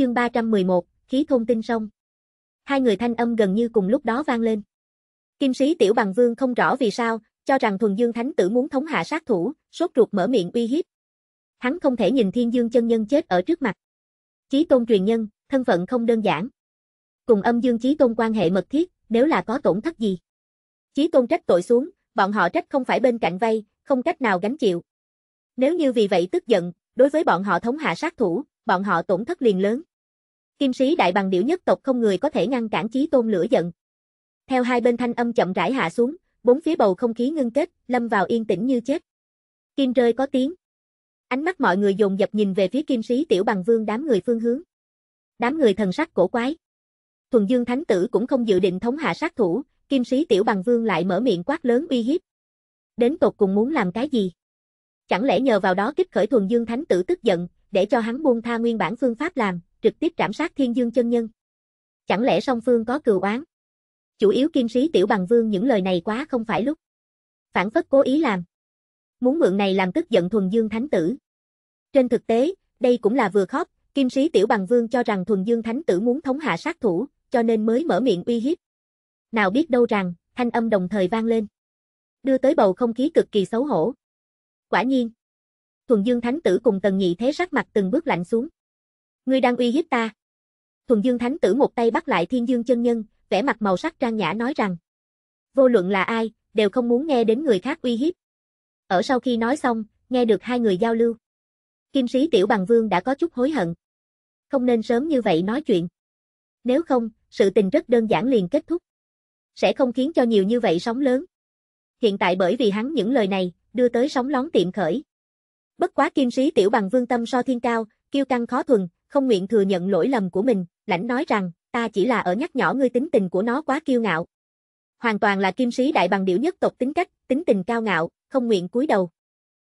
chương 311, khí thông tin sông. Hai người thanh âm gần như cùng lúc đó vang lên. Kim sĩ tiểu bằng vương không rõ vì sao, cho rằng thuần dương thánh tử muốn thống hạ sát thủ, sốt ruột mở miệng uy hiếp. Hắn không thể nhìn thiên dương chân nhân chết ở trước mặt. Chí tôn truyền nhân, thân phận không đơn giản. Cùng âm dương chí tôn quan hệ mật thiết, nếu là có tổn thất gì. Chí tôn trách tội xuống, bọn họ trách không phải bên cạnh vay, không cách nào gánh chịu. Nếu như vì vậy tức giận, đối với bọn họ thống hạ sát thủ, bọn họ tổn thất liền lớn. Kim sĩ đại bằng điểu nhất tộc không người có thể ngăn cản chí tôn lửa giận. Theo hai bên thanh âm chậm rãi hạ xuống, bốn phía bầu không khí ngưng kết, lâm vào yên tĩnh như chết. Kim rơi có tiếng. Ánh mắt mọi người dồn dập nhìn về phía kim sĩ tiểu bằng vương đám người phương hướng. Đám người thần sắc cổ quái. Thuần Dương Thánh Tử cũng không dự định thống hạ sát thủ, kim sĩ tiểu bằng vương lại mở miệng quát lớn uy hiếp. Đến tột cùng muốn làm cái gì? Chẳng lẽ nhờ vào đó kích khởi Thuần Dương Thánh Tử tức giận, để cho hắn buông tha nguyên bản phương pháp làm, trực tiếp trảm sát thiên dương chân nhân. Chẳng lẽ song phương có cừu oán? Chủ yếu kim sĩ tiểu bằng vương những lời này quá không phải lúc. Phản phất cố ý làm. Muốn mượn này làm tức giận thuần dương thánh tử. Trên thực tế, đây cũng là vừa khóc, kim sĩ tiểu bằng vương cho rằng thuần dương thánh tử muốn thống hạ sát thủ, cho nên mới mở miệng uy hiếp. Nào biết đâu rằng, thanh âm đồng thời vang lên. Đưa tới bầu không khí cực kỳ xấu hổ. Quả nhiên. Thuần Dương Thánh Tử cùng Tần Nhị Thế sắc mặt từng bước lạnh xuống ngươi đang uy hiếp ta. Thuần Dương Thánh Tử một tay bắt lại Thiên Dương chân nhân, vẻ mặt màu sắc trang nhã nói rằng, vô luận là ai, đều không muốn nghe đến người khác uy hiếp. Ở sau khi nói xong, nghe được hai người giao lưu. Kim sĩ Tiểu Bằng Vương đã có chút hối hận. Không nên sớm như vậy nói chuyện. Nếu không, sự tình rất đơn giản liền kết thúc. Sẽ không khiến cho nhiều như vậy sóng lớn. Hiện tại bởi vì hắn những lời này, đưa tới sóng lón tiệm khởi. Bất quá kim sĩ Tiểu Bằng Vương tâm so thiên cao, kiêu căng khó thuần, không nguyện thừa nhận lỗi lầm của mình, lãnh nói rằng, ta chỉ là ở nhắc nhỏ ngươi tính tình của nó quá kiêu ngạo. Hoàn toàn là kim sĩ đại bằng điểu nhất tộc tính cách, tính tình cao ngạo, không nguyện cúi đầu.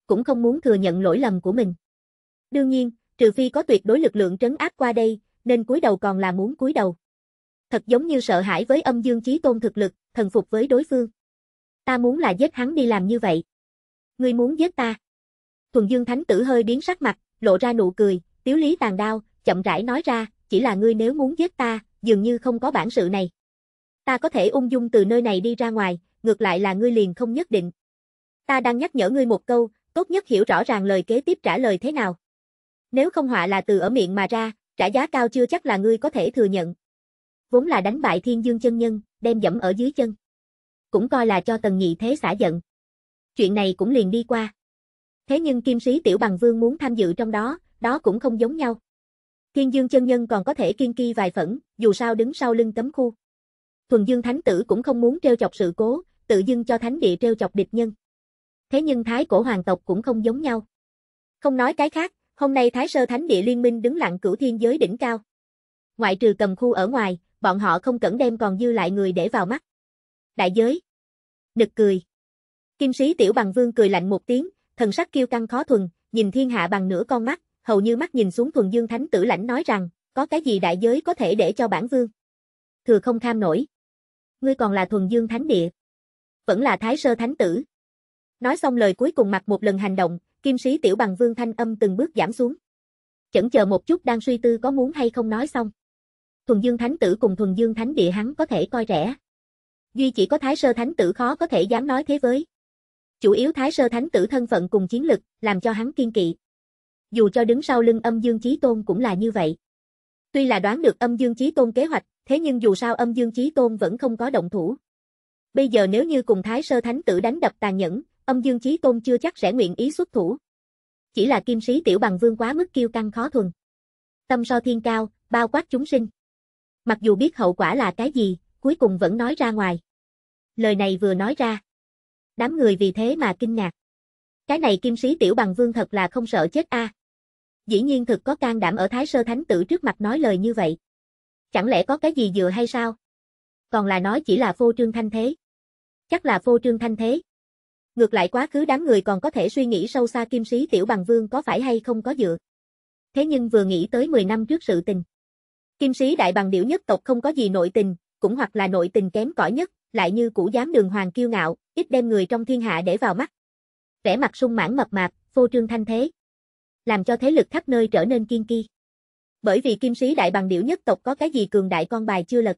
Cũng không muốn thừa nhận lỗi lầm của mình. Đương nhiên, trừ phi có tuyệt đối lực lượng trấn áp qua đây, nên cúi đầu còn là muốn cúi đầu. Thật giống như sợ hãi với âm dương chí tôn thực lực, thần phục với đối phương. Ta muốn là giết hắn đi làm như vậy. Ngươi muốn giết ta. Thuần Dương Thánh Tử hơi biến sắc mặt, lộ ra nụ cười, Tiếu Lý tàn đao, chậm rãi nói ra, chỉ là ngươi nếu muốn giết ta, dường như không có bản sự này. Ta có thể ung dung từ nơi này đi ra ngoài, ngược lại là ngươi liền không nhất định. Ta đang nhắc nhở ngươi một câu, tốt nhất hiểu rõ ràng lời kế tiếp trả lời thế nào. Nếu không họa là từ ở miệng mà ra, trả giá cao chưa chắc là ngươi có thể thừa nhận. Vốn là đánh bại thiên dương chân nhân, đem dẫm ở dưới chân. Cũng coi là cho tần nhị thế xả giận. Chuyện này cũng liền đi qua. Thế nhưng kim sĩ tiểu bằng vương muốn tham dự trong đó, đó cũng không giống nhau. Thiên Dương chân nhân còn có thể kiên kỳ vài phẫn, dù sao đứng sau lưng tấm khu. Thuần Dương Thánh tử cũng không muốn trêu chọc sự cố, tự dưng cho thánh địa trêu chọc địch nhân. Thế nhưng thái cổ hoàng tộc cũng không giống nhau. Không nói cái khác, hôm nay Thái Sơ Thánh địa liên minh đứng lặng cửu thiên giới đỉnh cao. Ngoại trừ cầm khu ở ngoài, bọn họ không cẩn đem còn dư lại người để vào mắt. Đại giới. Nực cười. Kim sĩ tiểu bằng vương cười lạnh một tiếng, thần sắc kiêu căng khó thuần, nhìn thiên hạ bằng nửa con mắt, hầu như mắt nhìn xuống thuần dương thánh tử lãnh nói rằng, có cái gì đại giới có thể để cho bản vương. Thừa không tham nổi. Ngươi còn là thuần dương thánh địa. Vẫn là thái sơ thánh tử. Nói xong lời cuối cùng mặt một lần hành động, kim sĩ tiểu bằng vương thanh âm từng bước giảm xuống. Chẩn chờ một chút đang suy tư có muốn hay không nói xong. Thuần dương thánh tử cùng thuần dương thánh địa hắn có thể coi rẻ. Duy chỉ có thái sơ thánh tử khó có thể dám nói thế với. Chủ yếu thái sơ thánh tử thân phận cùng chiến lực, làm cho hắn kiên kỵ dù cho đứng sau lưng âm dương chí tôn cũng là như vậy. Tuy là đoán được âm dương chí tôn kế hoạch, thế nhưng dù sao âm dương chí tôn vẫn không có động thủ. Bây giờ nếu như cùng thái sơ thánh tử đánh đập tàn nhẫn, âm dương chí tôn chưa chắc sẽ nguyện ý xuất thủ. Chỉ là kim sĩ tiểu bằng vương quá mức kiêu căng khó thuần. Tâm so thiên cao, bao quát chúng sinh. Mặc dù biết hậu quả là cái gì, cuối cùng vẫn nói ra ngoài. Lời này vừa nói ra. Đám người vì thế mà kinh ngạc. Cái này kim sĩ tiểu bằng vương thật là không sợ chết a. À dĩ nhiên thực có can đảm ở Thái Sơ Thánh Tử trước mặt nói lời như vậy. Chẳng lẽ có cái gì dựa hay sao? Còn là nói chỉ là phô trương thanh thế. Chắc là phô trương thanh thế. Ngược lại quá khứ đám người còn có thể suy nghĩ sâu xa kim sĩ tiểu bằng vương có phải hay không có dựa. Thế nhưng vừa nghĩ tới 10 năm trước sự tình. Kim sĩ đại bằng điểu nhất tộc không có gì nội tình, cũng hoặc là nội tình kém cỏi nhất, lại như cũ giám đường hoàng kiêu ngạo, ít đem người trong thiên hạ để vào mắt. Vẻ mặt sung mãn mập mạp, phô trương thanh thế làm cho thế lực khắp nơi trở nên kiên kỳ. Bởi vì kim sĩ đại bằng điểu nhất tộc có cái gì cường đại con bài chưa lật.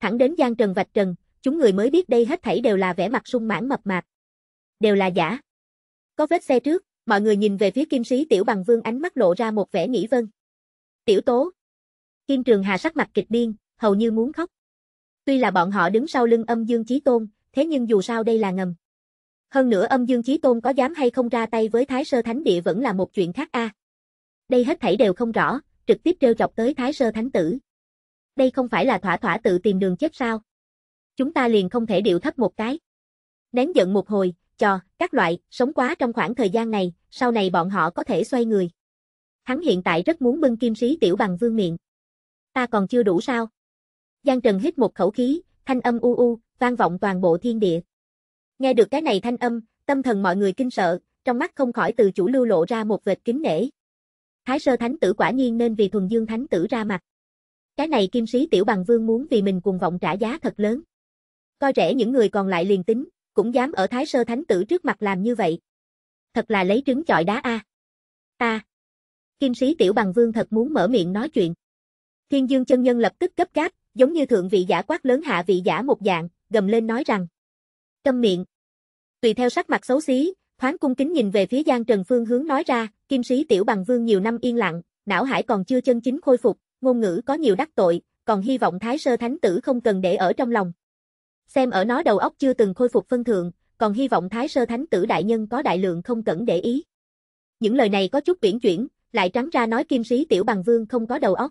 Thẳng đến Giang Trần vạch trần, chúng người mới biết đây hết thảy đều là vẻ mặt sung mãn mập mạp. Đều là giả. Có vết xe trước, mọi người nhìn về phía kim sĩ tiểu bằng vương ánh mắt lộ ra một vẻ nghĩ vân. Tiểu tố. Kim Trường Hà sắc mặt kịch điên, hầu như muốn khóc. Tuy là bọn họ đứng sau lưng âm dương chí tôn, thế nhưng dù sao đây là ngầm. Hơn nữa âm dương chí tôn có dám hay không ra tay với Thái Sơ Thánh Địa vẫn là một chuyện khác a. À. Đây hết thảy đều không rõ, trực tiếp trêu chọc tới Thái Sơ Thánh Tử. Đây không phải là thỏa thỏa tự tìm đường chết sao? Chúng ta liền không thể điệu thấp một cái. Nén giận một hồi, cho, các loại, sống quá trong khoảng thời gian này, sau này bọn họ có thể xoay người. Hắn hiện tại rất muốn bưng kim sĩ tiểu bằng vương miệng. Ta còn chưa đủ sao? Giang Trần hít một khẩu khí, thanh âm u u, vang vọng toàn bộ thiên địa. Nghe được cái này thanh âm, tâm thần mọi người kinh sợ, trong mắt không khỏi từ chủ lưu lộ ra một vệt kính nể. Thái sơ thánh tử quả nhiên nên vì thuần dương thánh tử ra mặt. Cái này kim sĩ tiểu bằng vương muốn vì mình cùng vọng trả giá thật lớn. Coi rẻ những người còn lại liền tính, cũng dám ở thái sơ thánh tử trước mặt làm như vậy. Thật là lấy trứng chọi đá a. À. Ta. Kim sĩ tiểu bằng vương thật muốn mở miệng nói chuyện. Thiên dương chân nhân lập tức cấp gáp, giống như thượng vị giả quát lớn hạ vị giả một dạng, gầm lên nói rằng. Câm miệng tùy theo sắc mặt xấu xí, thoáng cung kính nhìn về phía Giang Trần Phương hướng nói ra, kim sĩ tiểu bằng vương nhiều năm yên lặng, não hải còn chưa chân chính khôi phục, ngôn ngữ có nhiều đắc tội, còn hy vọng Thái Sơ Thánh Tử không cần để ở trong lòng. Xem ở nó đầu óc chưa từng khôi phục phân thượng, còn hy vọng Thái Sơ Thánh Tử đại nhân có đại lượng không cẩn để ý. Những lời này có chút biển chuyển, lại trắng ra nói kim sĩ tiểu bằng vương không có đầu óc.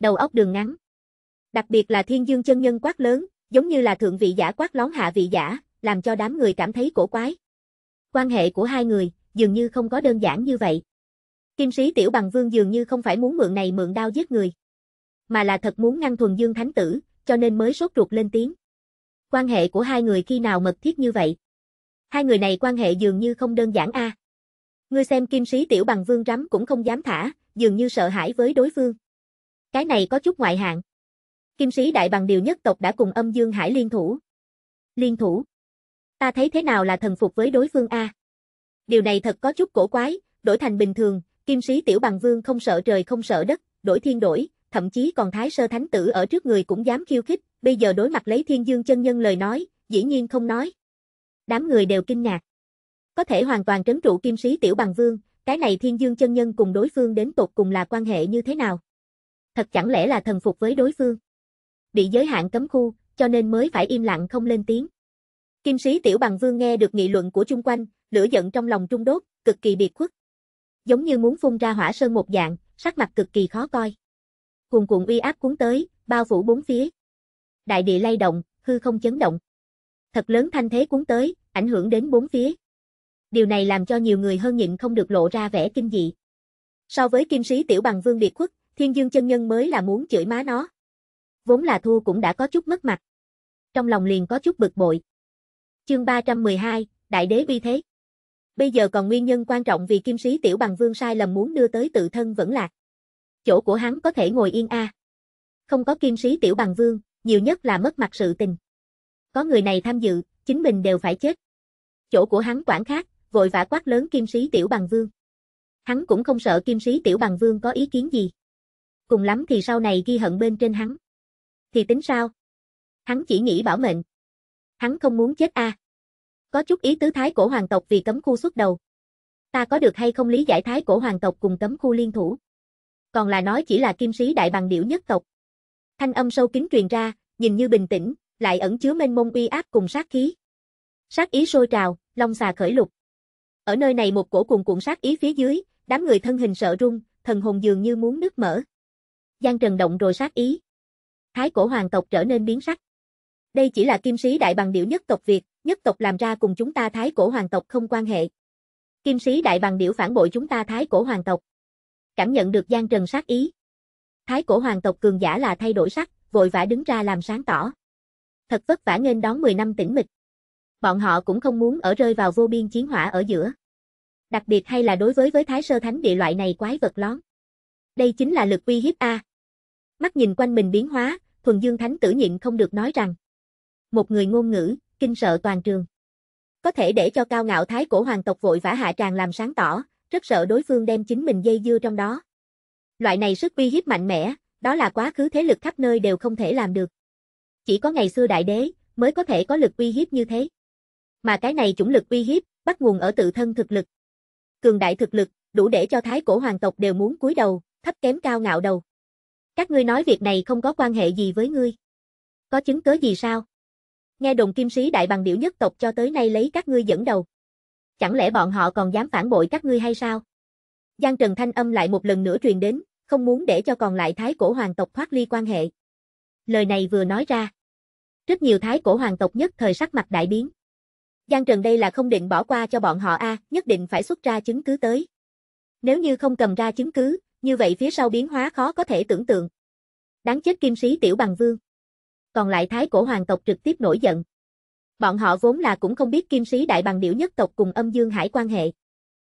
Đầu óc đường ngắn. Đặc biệt là thiên dương chân nhân quát lớn, giống như là thượng vị giả quát lón hạ vị giả, làm cho đám người cảm thấy cổ quái. Quan hệ của hai người, dường như không có đơn giản như vậy. Kim sĩ tiểu bằng vương dường như không phải muốn mượn này mượn đao giết người, mà là thật muốn ngăn thuần dương thánh tử, cho nên mới sốt ruột lên tiếng. Quan hệ của hai người khi nào mật thiết như vậy? Hai người này quan hệ dường như không đơn giản a. À. Ngươi xem kim sĩ tiểu bằng vương rắm cũng không dám thả, dường như sợ hãi với đối phương. Cái này có chút ngoại hạng. Kim sĩ đại bằng điều nhất tộc đã cùng âm dương hải liên thủ. Liên thủ ta thấy thế nào là thần phục với đối phương a. Điều này thật có chút cổ quái, đổi thành bình thường, kim sĩ tiểu bằng vương không sợ trời không sợ đất, đổi thiên đổi, thậm chí còn thái sơ thánh tử ở trước người cũng dám khiêu khích, bây giờ đối mặt lấy thiên dương chân nhân lời nói, dĩ nhiên không nói. Đám người đều kinh ngạc. Có thể hoàn toàn trấn trụ kim sĩ tiểu bằng vương, cái này thiên dương chân nhân cùng đối phương đến tột cùng là quan hệ như thế nào? Thật chẳng lẽ là thần phục với đối phương? Bị giới hạn cấm khu, cho nên mới phải im lặng không lên tiếng. Kim sĩ tiểu bằng vương nghe được nghị luận của chung quanh, lửa giận trong lòng trung đốt, cực kỳ biệt khuất. Giống như muốn phun ra hỏa sơn một dạng, sắc mặt cực kỳ khó coi. Cuồn cuộn uy áp cuốn tới, bao phủ bốn phía. Đại địa lay động, hư không chấn động. Thật lớn thanh thế cuốn tới, ảnh hưởng đến bốn phía. Điều này làm cho nhiều người hơn nhịn không được lộ ra vẻ kinh dị. So với kim sĩ tiểu bằng vương biệt khuất, thiên dương chân nhân mới là muốn chửi má nó. Vốn là thua cũng đã có chút mất mặt. Trong lòng liền có chút bực bội. Chương 312, Đại đế Vi thế. Bây giờ còn nguyên nhân quan trọng vì kim sĩ tiểu bằng vương sai lầm muốn đưa tới tự thân vẫn lạc. Chỗ của hắn có thể ngồi yên a. À. Không có kim sĩ tiểu bằng vương, nhiều nhất là mất mặt sự tình. Có người này tham dự, chính mình đều phải chết. Chỗ của hắn quản khác, vội vã quát lớn kim sĩ tiểu bằng vương. Hắn cũng không sợ kim sĩ tiểu bằng vương có ý kiến gì. Cùng lắm thì sau này ghi hận bên trên hắn. Thì tính sao? Hắn chỉ nghĩ bảo mệnh, hắn không muốn chết a. À. Có chút ý tứ thái cổ hoàng tộc vì cấm khu xuất đầu. Ta có được hay không lý giải thái cổ hoàng tộc cùng cấm khu liên thủ? Còn là nói chỉ là kim sĩ đại bằng điểu nhất tộc. Thanh âm sâu kín truyền ra, nhìn như bình tĩnh, lại ẩn chứa mênh mông uy áp cùng sát khí. Sát ý sôi trào, long xà khởi lục. Ở nơi này một cổ cuồn cuộn sát ý phía dưới, đám người thân hình sợ run, thần hồn dường như muốn nứt mở. Giang Trần động rồi sát ý. Thái cổ hoàng tộc trở nên biến sắc. Đây chỉ là kim sĩ đại bằng điểu nhất tộc Việt, nhất tộc làm ra cùng chúng ta thái cổ hoàng tộc không quan hệ. Kim sĩ đại bằng điểu phản bội chúng ta thái cổ hoàng tộc. Cảm nhận được gian trần sát ý. Thái cổ hoàng tộc cường giả là thay đổi sắc, vội vã đứng ra làm sáng tỏ. Thật vất vả nên đón 10 năm tĩnh mịch. Bọn họ cũng không muốn ở rơi vào vô biên chiến hỏa ở giữa. Đặc biệt hay là đối với với thái sơ thánh địa loại này quái vật lón. Đây chính là lực uy hiếp A. Mắt nhìn quanh mình biến hóa, thuần dương thánh tử nhịn không được nói rằng một người ngôn ngữ, kinh sợ toàn trường. Có thể để cho cao ngạo thái cổ hoàng tộc vội vã hạ tràng làm sáng tỏ, rất sợ đối phương đem chính mình dây dưa trong đó. Loại này sức uy hiếp mạnh mẽ, đó là quá khứ thế lực khắp nơi đều không thể làm được. Chỉ có ngày xưa đại đế mới có thể có lực uy hiếp như thế. Mà cái này chủng lực uy hiếp bắt nguồn ở tự thân thực lực. Cường đại thực lực, đủ để cho thái cổ hoàng tộc đều muốn cúi đầu, thấp kém cao ngạo đầu. Các ngươi nói việc này không có quan hệ gì với ngươi. Có chứng cứ gì sao? Nghe đồn kim sĩ đại bằng điểu nhất tộc cho tới nay lấy các ngươi dẫn đầu. Chẳng lẽ bọn họ còn dám phản bội các ngươi hay sao? Giang Trần Thanh âm lại một lần nữa truyền đến, không muốn để cho còn lại thái cổ hoàng tộc thoát ly quan hệ. Lời này vừa nói ra. Rất nhiều thái cổ hoàng tộc nhất thời sắc mặt đại biến. Giang Trần đây là không định bỏ qua cho bọn họ a, à, nhất định phải xuất ra chứng cứ tới. Nếu như không cầm ra chứng cứ, như vậy phía sau biến hóa khó có thể tưởng tượng. Đáng chết kim sĩ tiểu bằng vương còn lại thái cổ hoàng tộc trực tiếp nổi giận. Bọn họ vốn là cũng không biết kim sĩ đại bằng điểu nhất tộc cùng âm dương hải quan hệ.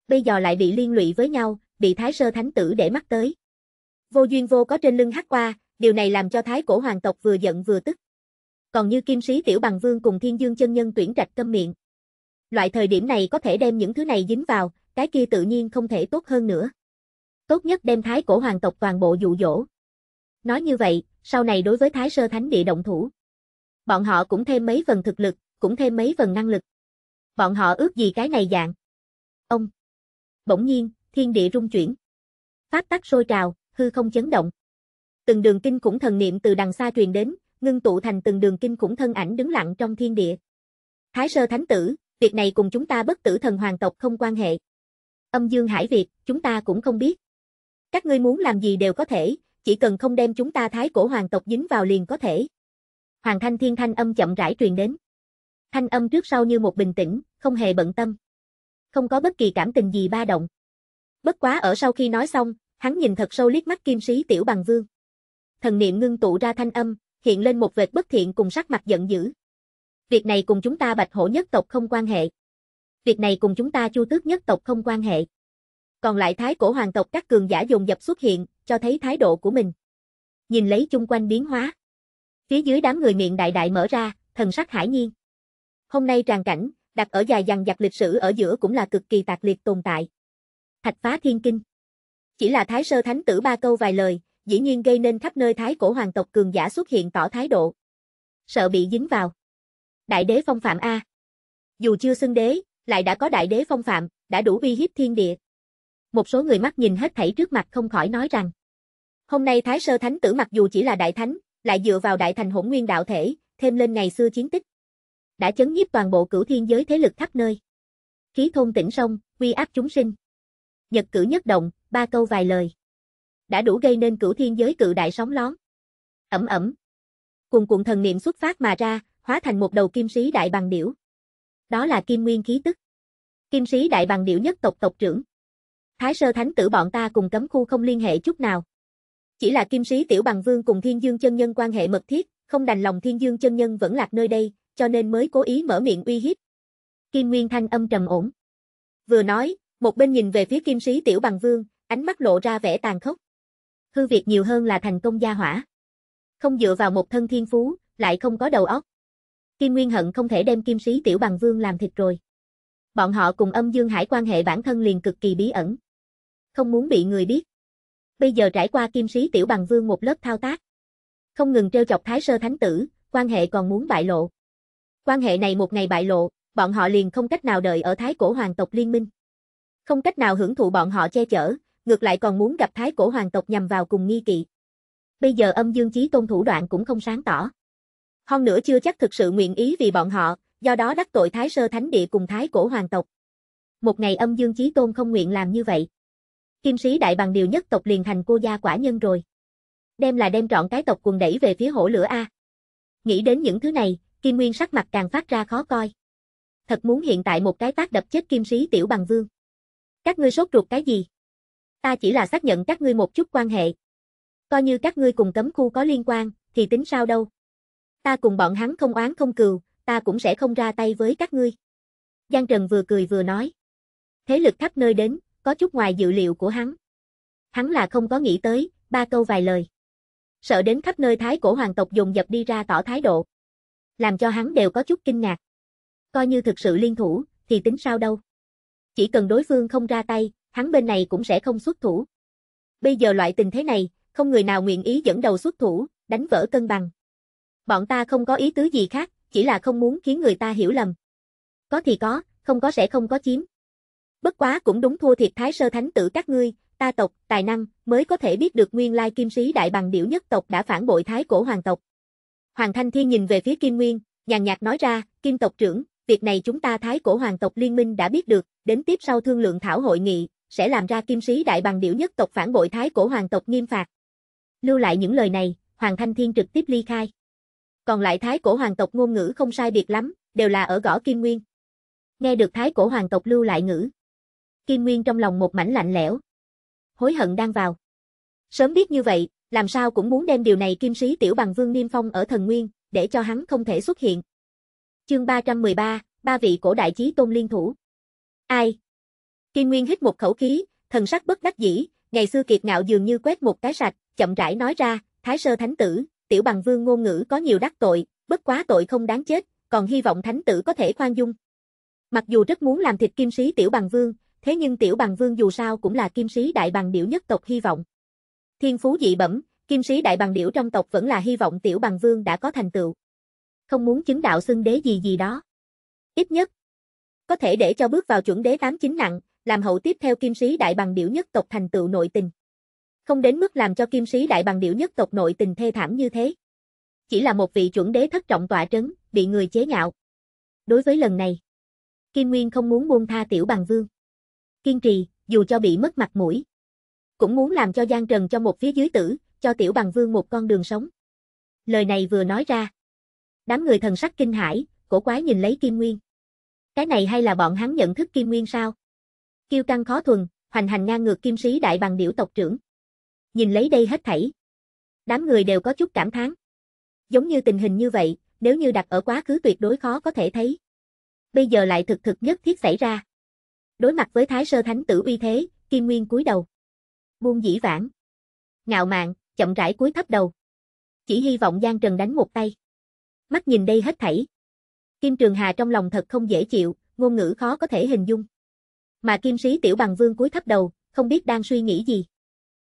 Bây giờ lại bị liên lụy với nhau, bị thái sơ thánh tử để mắt tới. Vô duyên vô có trên lưng hắc qua, điều này làm cho thái cổ hoàng tộc vừa giận vừa tức. Còn như kim sĩ tiểu bằng vương cùng thiên dương chân nhân tuyển trạch câm miệng. Loại thời điểm này có thể đem những thứ này dính vào, cái kia tự nhiên không thể tốt hơn nữa. Tốt nhất đem thái cổ hoàng tộc toàn bộ dụ dỗ. Nói như vậy, sau này đối với Thái Sơ Thánh Địa động thủ. Bọn họ cũng thêm mấy phần thực lực, cũng thêm mấy phần năng lực. Bọn họ ước gì cái này dạng. Ông. Bỗng nhiên, thiên địa rung chuyển. Pháp tắc sôi trào, hư không chấn động. Từng đường kinh khủng thần niệm từ đằng xa truyền đến, ngưng tụ thành từng đường kinh khủng thân ảnh đứng lặng trong thiên địa. Thái Sơ Thánh Tử, việc này cùng chúng ta bất tử thần hoàng tộc không quan hệ. Âm Dương Hải Việt, chúng ta cũng không biết. Các ngươi muốn làm gì đều có thể, chỉ cần không đem chúng ta thái cổ hoàng tộc dính vào liền có thể. Hoàng Thanh Thiên thanh âm chậm rãi truyền đến. Thanh âm trước sau như một bình tĩnh, không hề bận tâm. Không có bất kỳ cảm tình gì ba động. Bất quá ở sau khi nói xong, hắn nhìn thật sâu liếc mắt kim sĩ tiểu bằng vương. Thần niệm ngưng tụ ra thanh âm, hiện lên một vệt bất thiện cùng sắc mặt giận dữ. Việc này cùng chúng ta bạch hổ nhất tộc không quan hệ. Việc này cùng chúng ta chu tước nhất tộc không quan hệ. Còn lại thái cổ hoàng tộc các cường giả dồn dập xuất hiện, cho thấy thái độ của mình. Nhìn lấy chung quanh biến hóa. Phía dưới đám người miệng đại đại mở ra, thần sắc hải nhiên. Hôm nay tràn cảnh, đặt ở dài dằng dặc lịch sử ở giữa cũng là cực kỳ tạc liệt tồn tại. Thạch phá thiên kinh. Chỉ là thái sơ thánh tử ba câu vài lời, dĩ nhiên gây nên khắp nơi thái cổ hoàng tộc cường giả xuất hiện tỏ thái độ. Sợ bị dính vào. Đại đế phong phạm A. Dù chưa xưng đế, lại đã có đại đế phong phạm, đã đủ uy hiếp thiên địa một số người mắt nhìn hết thảy trước mặt không khỏi nói rằng. Hôm nay Thái Sơ Thánh tử mặc dù chỉ là đại thánh, lại dựa vào đại thành hỗn nguyên đạo thể, thêm lên ngày xưa chiến tích. Đã chấn nhiếp toàn bộ cửu thiên giới thế lực khắp nơi. Khí thôn tỉnh sông, uy áp chúng sinh. Nhật cử nhất động, ba câu vài lời. Đã đủ gây nên cửu thiên giới cự đại sóng lón. Ẩm ẩm. Cùng cuộn thần niệm xuất phát mà ra, hóa thành một đầu kim sĩ đại bằng điểu. Đó là kim nguyên khí tức. Kim sĩ đại bằng điểu nhất tộc tộc trưởng. Thái sơ thánh tử bọn ta cùng cấm khu không liên hệ chút nào. Chỉ là kim sĩ tiểu bằng vương cùng thiên dương chân nhân quan hệ mật thiết, không đành lòng thiên dương chân nhân vẫn lạc nơi đây, cho nên mới cố ý mở miệng uy hiếp. Kim Nguyên Thanh âm trầm ổn. Vừa nói, một bên nhìn về phía kim sĩ tiểu bằng vương, ánh mắt lộ ra vẻ tàn khốc. Hư việc nhiều hơn là thành công gia hỏa. Không dựa vào một thân thiên phú, lại không có đầu óc. Kim Nguyên Hận không thể đem kim sĩ tiểu bằng vương làm thịt rồi. Bọn họ cùng âm dương hải quan hệ bản thân liền cực kỳ bí ẩn không muốn bị người biết. Bây giờ trải qua kim sĩ tiểu bằng vương một lớp thao tác. Không ngừng treo chọc thái sơ thánh tử, quan hệ còn muốn bại lộ. Quan hệ này một ngày bại lộ, bọn họ liền không cách nào đợi ở thái cổ hoàng tộc liên minh. Không cách nào hưởng thụ bọn họ che chở, ngược lại còn muốn gặp thái cổ hoàng tộc nhằm vào cùng nghi kỵ. Bây giờ âm dương chí tôn thủ đoạn cũng không sáng tỏ. hơn nữa chưa chắc thực sự nguyện ý vì bọn họ, do đó đắc tội thái sơ thánh địa cùng thái cổ hoàng tộc. Một ngày âm dương chí tôn không nguyện làm như vậy. Kim sĩ đại bằng điều nhất tộc liền thành cô gia quả nhân rồi. Đem là đem trọn cái tộc quần đẩy về phía hổ lửa A. Nghĩ đến những thứ này, Kim Nguyên sắc mặt càng phát ra khó coi. Thật muốn hiện tại một cái tác đập chết Kim sĩ tiểu bằng vương. Các ngươi sốt ruột cái gì? Ta chỉ là xác nhận các ngươi một chút quan hệ. Coi như các ngươi cùng cấm khu có liên quan, thì tính sao đâu. Ta cùng bọn hắn không oán không cừu, ta cũng sẽ không ra tay với các ngươi. Giang Trần vừa cười vừa nói. Thế lực khắp nơi đến, có chút ngoài dự liệu của hắn. Hắn là không có nghĩ tới, ba câu vài lời. Sợ đến khắp nơi thái cổ hoàng tộc dùng dập đi ra tỏ thái độ. Làm cho hắn đều có chút kinh ngạc. Coi như thực sự liên thủ, thì tính sao đâu. Chỉ cần đối phương không ra tay, hắn bên này cũng sẽ không xuất thủ. Bây giờ loại tình thế này, không người nào nguyện ý dẫn đầu xuất thủ, đánh vỡ cân bằng. Bọn ta không có ý tứ gì khác, chỉ là không muốn khiến người ta hiểu lầm. Có thì có, không có sẽ không có chiếm. Bất quá cũng đúng thua thiệt thái sơ thánh tử các ngươi, ta tộc, tài năng, mới có thể biết được nguyên lai kim sĩ đại bằng điểu nhất tộc đã phản bội thái cổ hoàng tộc. Hoàng Thanh Thiên nhìn về phía Kim Nguyên, nhàn nhạt nói ra, Kim tộc trưởng, việc này chúng ta thái cổ hoàng tộc liên minh đã biết được, đến tiếp sau thương lượng thảo hội nghị, sẽ làm ra kim sĩ đại bằng điểu nhất tộc phản bội thái cổ hoàng tộc nghiêm phạt. Lưu lại những lời này, Hoàng Thanh Thiên trực tiếp ly khai. Còn lại thái cổ hoàng tộc ngôn ngữ không sai biệt lắm, đều là ở gõ Kim Nguyên. Nghe được thái cổ hoàng tộc lưu lại ngữ, Kim Nguyên trong lòng một mảnh lạnh lẽo. Hối hận đang vào. Sớm biết như vậy, làm sao cũng muốn đem điều này kim sĩ tiểu bằng vương niêm phong ở thần nguyên, để cho hắn không thể xuất hiện. Chương 313, ba vị cổ đại chí tôn liên thủ. Ai? Kim Nguyên hít một khẩu khí, thần sắc bất đắc dĩ, ngày xưa kiệt ngạo dường như quét một cái sạch, chậm rãi nói ra, Thái Sơ Thánh Tử, tiểu bằng vương ngôn ngữ có nhiều đắc tội, bất quá tội không đáng chết, còn hy vọng Thánh Tử có thể khoan dung. Mặc dù rất muốn làm thịt kim sĩ tiểu bằng vương, thế nhưng tiểu bằng vương dù sao cũng là kim sĩ đại bằng điểu nhất tộc hy vọng. Thiên phú dị bẩm, kim sĩ đại bằng điểu trong tộc vẫn là hy vọng tiểu bằng vương đã có thành tựu. Không muốn chứng đạo xưng đế gì gì đó. Ít nhất, có thể để cho bước vào chuẩn đế tám 89 nặng, làm hậu tiếp theo kim sĩ đại bằng điểu nhất tộc thành tựu nội tình. Không đến mức làm cho kim sĩ đại bằng điểu nhất tộc nội tình thê thảm như thế. Chỉ là một vị chuẩn đế thất trọng tọa trấn, bị người chế nhạo. Đối với lần này, Kim Nguyên không muốn buông tha tiểu bằng vương kiên trì, dù cho bị mất mặt mũi. Cũng muốn làm cho Giang Trần cho một phía dưới tử, cho Tiểu Bằng Vương một con đường sống. Lời này vừa nói ra. Đám người thần sắc kinh hãi, cổ quái nhìn lấy Kim Nguyên. Cái này hay là bọn hắn nhận thức Kim Nguyên sao? Kiêu căng khó thuần, hoành hành ngang ngược kim sĩ đại bằng điểu tộc trưởng. Nhìn lấy đây hết thảy. Đám người đều có chút cảm thán. Giống như tình hình như vậy, nếu như đặt ở quá khứ tuyệt đối khó có thể thấy. Bây giờ lại thực thực nhất thiết xảy ra. Đối mặt với Thái Sơ Thánh tử uy thế, Kim Nguyên cúi đầu. Buông dĩ vãng. Ngạo mạn, chậm rãi cúi thấp đầu. Chỉ hy vọng Giang Trần đánh một tay. Mắt nhìn đây hết thảy. Kim Trường Hà trong lòng thật không dễ chịu, ngôn ngữ khó có thể hình dung. Mà Kim Sĩ Tiểu Bằng Vương cúi thấp đầu, không biết đang suy nghĩ gì.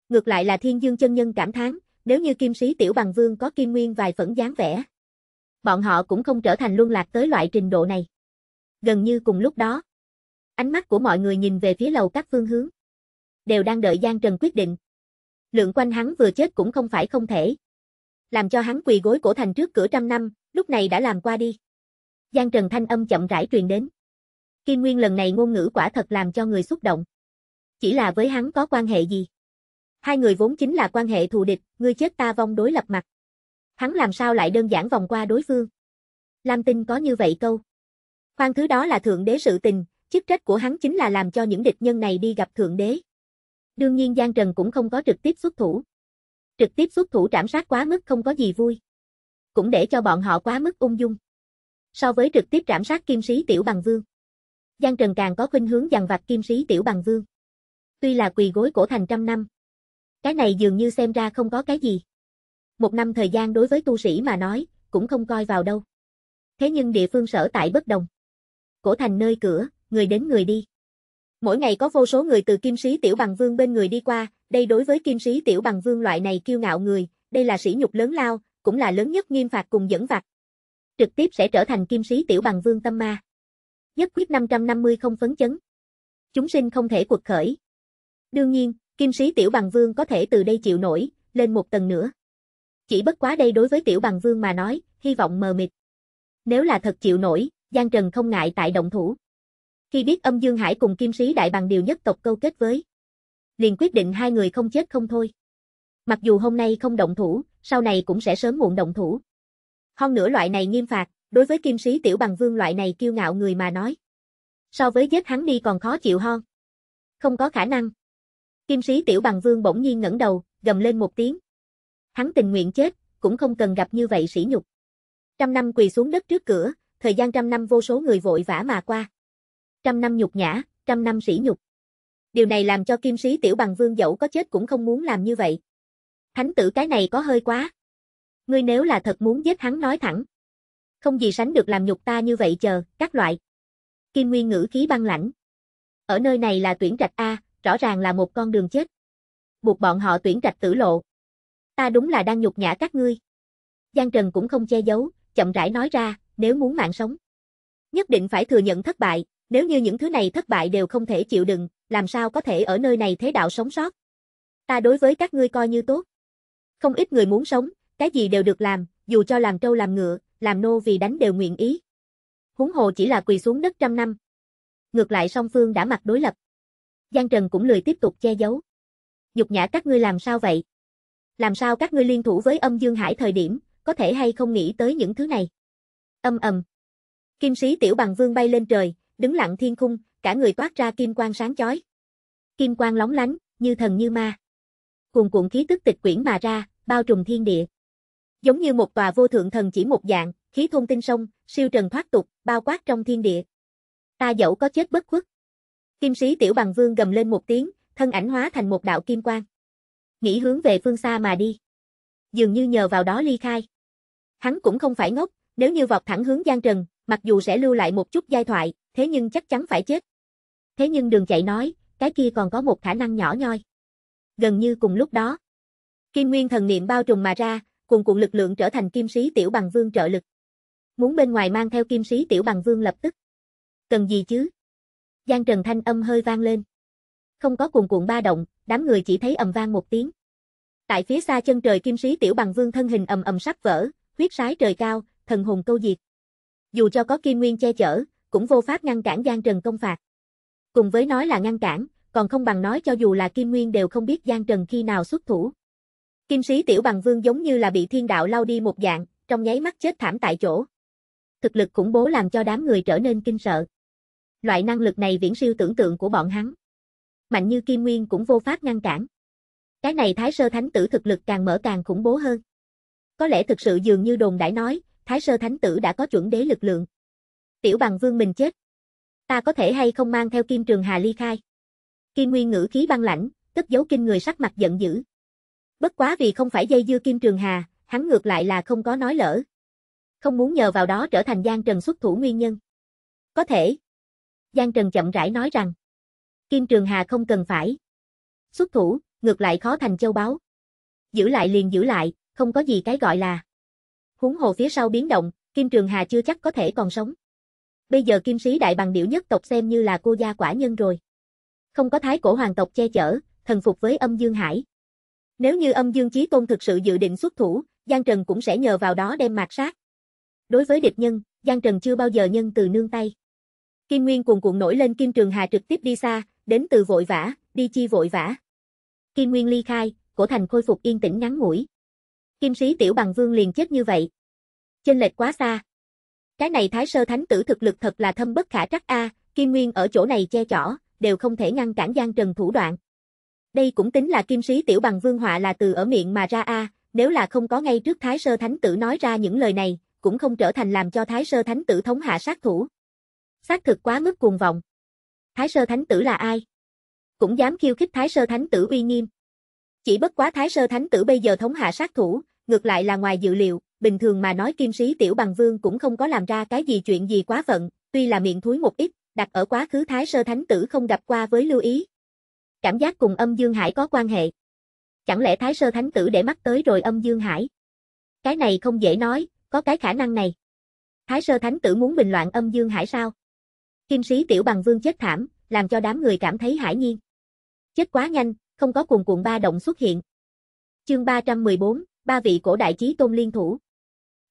Ngược lại là Thiên Dương chân nhân cảm thán, nếu như Kim Sĩ Tiểu Bằng Vương có kim nguyên vài phẫn dáng vẻ, bọn họ cũng không trở thành luân lạc tới loại trình độ này. Gần như cùng lúc đó, Ánh mắt của mọi người nhìn về phía lầu các phương hướng. Đều đang đợi Giang Trần quyết định. Lượng quanh hắn vừa chết cũng không phải không thể. Làm cho hắn quỳ gối cổ thành trước cửa trăm năm, lúc này đã làm qua đi. Giang Trần thanh âm chậm rãi truyền đến. Kim Nguyên lần này ngôn ngữ quả thật làm cho người xúc động. Chỉ là với hắn có quan hệ gì? Hai người vốn chính là quan hệ thù địch, ngươi chết ta vong đối lập mặt. Hắn làm sao lại đơn giản vòng qua đối phương? Lam Tinh có như vậy câu. Khoan thứ đó là thượng đế sự tình, chức trách của hắn chính là làm cho những địch nhân này đi gặp Thượng Đế. Đương nhiên Giang Trần cũng không có trực tiếp xuất thủ. Trực tiếp xuất thủ trảm sát quá mức không có gì vui. Cũng để cho bọn họ quá mức ung dung. So với trực tiếp trảm sát kim sĩ tiểu bằng vương. Giang Trần càng có khuynh hướng dằn vặt kim sĩ tiểu bằng vương. Tuy là quỳ gối cổ thành trăm năm. Cái này dường như xem ra không có cái gì. Một năm thời gian đối với tu sĩ mà nói, cũng không coi vào đâu. Thế nhưng địa phương sở tại bất đồng. Cổ thành nơi cửa, người đến người đi. Mỗi ngày có vô số người từ kim sĩ tiểu bằng vương bên người đi qua, đây đối với kim sĩ tiểu bằng vương loại này kiêu ngạo người, đây là sỉ nhục lớn lao, cũng là lớn nhất nghiêm phạt cùng dẫn phạt. Trực tiếp sẽ trở thành kim sĩ tiểu bằng vương tâm ma. Nhất quyết 550 không phấn chấn. Chúng sinh không thể cuộc khởi. Đương nhiên, kim sĩ tiểu bằng vương có thể từ đây chịu nổi, lên một tầng nữa. Chỉ bất quá đây đối với tiểu bằng vương mà nói, hy vọng mờ mịt. Nếu là thật chịu nổi, Giang Trần không ngại tại động thủ. Khi biết âm dương hải cùng kim sĩ đại bằng điều nhất tộc câu kết với, liền quyết định hai người không chết không thôi. Mặc dù hôm nay không động thủ, sau này cũng sẽ sớm muộn động thủ. Hơn nữa loại này nghiêm phạt, đối với kim sĩ tiểu bằng vương loại này kiêu ngạo người mà nói. So với giết hắn đi còn khó chịu hơn. Không có khả năng. Kim sĩ tiểu bằng vương bỗng nhiên ngẩng đầu, gầm lên một tiếng. Hắn tình nguyện chết, cũng không cần gặp như vậy sỉ nhục. Trăm năm quỳ xuống đất trước cửa, thời gian trăm năm vô số người vội vã mà qua trăm năm nhục nhã, trăm năm sỉ nhục. Điều này làm cho kim sĩ tiểu bằng vương dẫu có chết cũng không muốn làm như vậy. Thánh tử cái này có hơi quá. Ngươi nếu là thật muốn giết hắn nói thẳng. Không gì sánh được làm nhục ta như vậy chờ, các loại. Kim Nguyên ngữ khí băng lãnh. Ở nơi này là tuyển trạch A, rõ ràng là một con đường chết. Buộc bọn họ tuyển trạch tử lộ. Ta đúng là đang nhục nhã các ngươi. Giang Trần cũng không che giấu, chậm rãi nói ra, nếu muốn mạng sống. Nhất định phải thừa nhận thất bại, nếu như những thứ này thất bại đều không thể chịu đựng, làm sao có thể ở nơi này thế đạo sống sót? Ta đối với các ngươi coi như tốt. Không ít người muốn sống, cái gì đều được làm, dù cho làm trâu làm ngựa, làm nô vì đánh đều nguyện ý. Húng hồ chỉ là quỳ xuống đất trăm năm. Ngược lại song phương đã mặt đối lập. Giang Trần cũng lười tiếp tục che giấu. Dục nhã các ngươi làm sao vậy? Làm sao các ngươi liên thủ với âm dương hải thời điểm, có thể hay không nghĩ tới những thứ này? Âm ầm. Kim sĩ tiểu bằng vương bay lên trời, đứng lặng thiên khung, cả người toát ra kim quang sáng chói. Kim quang lóng lánh, như thần như ma. Cuồn cuộn khí tức tịch quyển mà ra, bao trùm thiên địa. Giống như một tòa vô thượng thần chỉ một dạng, khí thôn tinh sông, siêu trần thoát tục, bao quát trong thiên địa. Ta dẫu có chết bất khuất. Kim sĩ tiểu bằng vương gầm lên một tiếng, thân ảnh hóa thành một đạo kim quang. Nghĩ hướng về phương xa mà đi. Dường như nhờ vào đó ly khai. Hắn cũng không phải ngốc, nếu như vọt thẳng hướng Giang Trần, mặc dù sẽ lưu lại một chút giai thoại, thế nhưng chắc chắn phải chết. Thế nhưng đường chạy nói, cái kia còn có một khả năng nhỏ nhoi. Gần như cùng lúc đó, Kim Nguyên thần niệm bao trùm mà ra, cùng cuộn lực lượng trở thành kim sĩ tiểu bằng vương trợ lực. Muốn bên ngoài mang theo kim sĩ tiểu bằng vương lập tức. Cần gì chứ? Giang Trần Thanh âm hơi vang lên. Không có cuồn cuộn ba động, đám người chỉ thấy ầm vang một tiếng. Tại phía xa chân trời kim sĩ tiểu bằng vương thân hình ầm ầm sắc vỡ, huyết sái trời cao, thần hồn câu diệt. Dù cho có kim nguyên che chở, cũng vô pháp ngăn cản Giang Trần công phạt. Cùng với nói là ngăn cản, còn không bằng nói cho dù là Kim Nguyên đều không biết Giang Trần khi nào xuất thủ. Kim sĩ tiểu bằng vương giống như là bị thiên đạo lao đi một dạng, trong nháy mắt chết thảm tại chỗ. Thực lực khủng bố làm cho đám người trở nên kinh sợ. Loại năng lực này viễn siêu tưởng tượng của bọn hắn. Mạnh như Kim Nguyên cũng vô pháp ngăn cản. Cái này Thái Sơ Thánh Tử thực lực càng mở càng khủng bố hơn. Có lẽ thực sự dường như đồn đãi nói, Thái Sơ Thánh Tử đã có chuẩn đế lực lượng. Tiểu bằng vương mình chết. Ta có thể hay không mang theo Kim Trường Hà ly khai. Kim Nguyên ngữ khí băng lãnh, cất giấu kinh người sắc mặt giận dữ. Bất quá vì không phải dây dưa Kim Trường Hà, hắn ngược lại là không có nói lỡ. Không muốn nhờ vào đó trở thành Giang Trần xuất thủ nguyên nhân. Có thể. Giang Trần chậm rãi nói rằng. Kim Trường Hà không cần phải. Xuất thủ, ngược lại khó thành châu báu. Giữ lại liền giữ lại, không có gì cái gọi là. Huống hồ phía sau biến động, Kim Trường Hà chưa chắc có thể còn sống. Bây giờ kim sĩ đại bằng điểu nhất tộc xem như là cô gia quả nhân rồi. Không có thái cổ hoàng tộc che chở, thần phục với âm dương hải. Nếu như âm dương chí tôn thực sự dự định xuất thủ, Giang Trần cũng sẽ nhờ vào đó đem mạt sát. Đối với địch nhân, Giang Trần chưa bao giờ nhân từ nương tay. Kim Nguyên cuồn cuộn nổi lên Kim Trường Hà trực tiếp đi xa, đến từ vội vã, đi chi vội vã. Kim Nguyên ly khai, cổ thành khôi phục yên tĩnh ngắn ngủi. Kim sĩ tiểu bằng vương liền chết như vậy. Trên lệch quá xa, cái này Thái Sơ Thánh tử thực lực thật là thâm bất khả trắc a, Kim Nguyên ở chỗ này che chở, đều không thể ngăn cản Giang Trần thủ đoạn. Đây cũng tính là kim sĩ tiểu bằng vương họa là từ ở miệng mà ra a, nếu là không có ngay trước Thái Sơ Thánh tử nói ra những lời này, cũng không trở thành làm cho Thái Sơ Thánh tử thống hạ sát thủ. Xác thực quá mức cuồng vọng. Thái Sơ Thánh tử là ai? Cũng dám khiêu khích Thái Sơ Thánh tử uy nghiêm. Chỉ bất quá Thái Sơ Thánh tử bây giờ thống hạ sát thủ, ngược lại là ngoài dự liệu, bình thường mà nói kim sĩ tiểu bằng vương cũng không có làm ra cái gì chuyện gì quá phận, tuy là miệng thúi một ít, đặt ở quá khứ thái sơ thánh tử không gặp qua với lưu ý. Cảm giác cùng âm dương hải có quan hệ. Chẳng lẽ thái sơ thánh tử để mắt tới rồi âm dương hải? Cái này không dễ nói, có cái khả năng này. Thái sơ thánh tử muốn bình loạn âm dương hải sao? Kim sĩ tiểu bằng vương chết thảm, làm cho đám người cảm thấy hải nhiên. Chết quá nhanh, không có cuồn cuộn ba động xuất hiện. Chương 314, ba vị cổ đại chí tôn liên thủ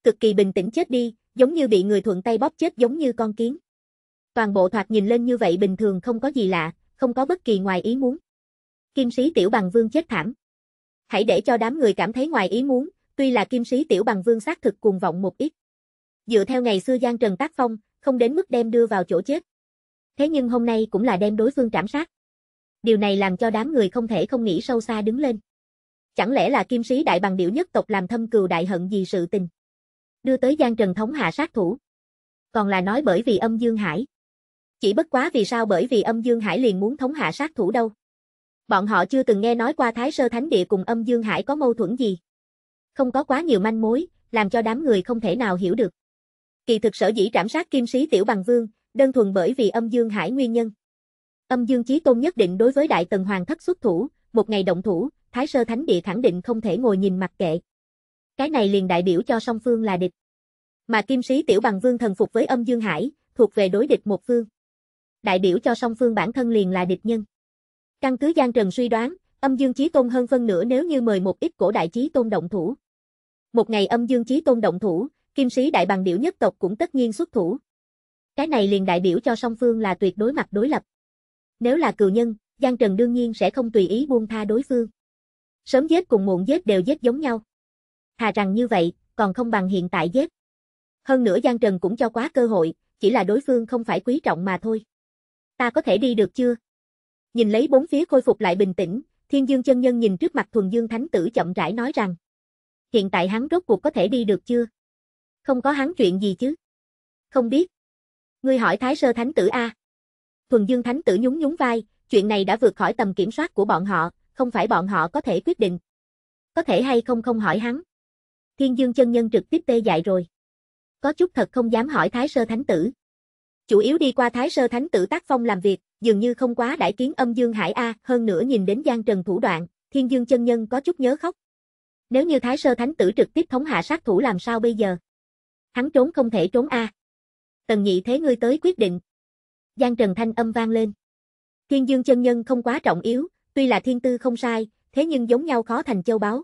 cực kỳ bình tĩnh chết đi, giống như bị người thuận tay bóp chết giống như con kiến. Toàn bộ thoạt nhìn lên như vậy bình thường không có gì lạ, không có bất kỳ ngoài ý muốn. Kim sĩ tiểu bằng vương chết thảm. Hãy để cho đám người cảm thấy ngoài ý muốn, tuy là kim sĩ tiểu bằng vương xác thực cuồng vọng một ít. Dựa theo ngày xưa Giang Trần Tác Phong, không đến mức đem đưa vào chỗ chết. Thế nhưng hôm nay cũng là đem đối phương trảm sát. Điều này làm cho đám người không thể không nghĩ sâu xa đứng lên. Chẳng lẽ là kim sĩ đại bằng điểu nhất tộc làm thâm cừu đại hận gì sự tình? đưa tới Giang Trần thống hạ sát thủ. Còn là nói bởi vì âm Dương Hải. Chỉ bất quá vì sao bởi vì âm Dương Hải liền muốn thống hạ sát thủ đâu. Bọn họ chưa từng nghe nói qua Thái Sơ Thánh Địa cùng âm Dương Hải có mâu thuẫn gì. Không có quá nhiều manh mối, làm cho đám người không thể nào hiểu được. Kỳ thực sở dĩ trảm sát kim sĩ tiểu bằng vương, đơn thuần bởi vì âm dương hải nguyên nhân. Âm dương chí tôn nhất định đối với đại tần hoàng thất xuất thủ, một ngày động thủ, thái sơ thánh địa khẳng định không thể ngồi nhìn mặc kệ cái này liền đại biểu cho song phương là địch. Mà kim sĩ tiểu bằng vương thần phục với âm dương hải, thuộc về đối địch một phương. Đại biểu cho song phương bản thân liền là địch nhân. Căn cứ Giang Trần suy đoán, âm dương chí tôn hơn phân nửa nếu như mời một ít cổ đại chí tôn động thủ. Một ngày âm dương chí tôn động thủ, kim sĩ đại bằng điểu nhất tộc cũng tất nhiên xuất thủ. Cái này liền đại biểu cho song phương là tuyệt đối mặt đối lập. Nếu là cừu nhân, Giang Trần đương nhiên sẽ không tùy ý buông tha đối phương. Sớm giết cùng muộn giết đều giết giống nhau. Thà rằng như vậy, còn không bằng hiện tại giết. Hơn nữa Giang Trần cũng cho quá cơ hội, chỉ là đối phương không phải quý trọng mà thôi. Ta có thể đi được chưa? Nhìn lấy bốn phía khôi phục lại bình tĩnh, Thiên Dương chân nhân nhìn trước mặt Thuần Dương Thánh tử chậm rãi nói rằng: "Hiện tại hắn rốt cuộc có thể đi được chưa? Không có hắn chuyện gì chứ?" "Không biết. Ngươi hỏi Thái Sơ Thánh tử a." Thuần Dương Thánh tử nhún nhún vai, chuyện này đã vượt khỏi tầm kiểm soát của bọn họ, không phải bọn họ có thể quyết định. Có thể hay không không hỏi hắn. Thiên Dương chân nhân trực tiếp tê dại rồi. Có chút thật không dám hỏi Thái Sơ Thánh Tử. Chủ yếu đi qua Thái Sơ Thánh Tử tác phong làm việc, dường như không quá đại kiến âm Dương Hải A, hơn nữa nhìn đến Giang Trần thủ đoạn, Thiên Dương chân nhân có chút nhớ khóc. Nếu như Thái Sơ Thánh Tử trực tiếp thống hạ sát thủ làm sao bây giờ? Hắn trốn không thể trốn A. Tần nhị thế ngươi tới quyết định. Giang Trần Thanh âm vang lên. Thiên Dương chân nhân không quá trọng yếu, tuy là thiên tư không sai, thế nhưng giống nhau khó thành châu báu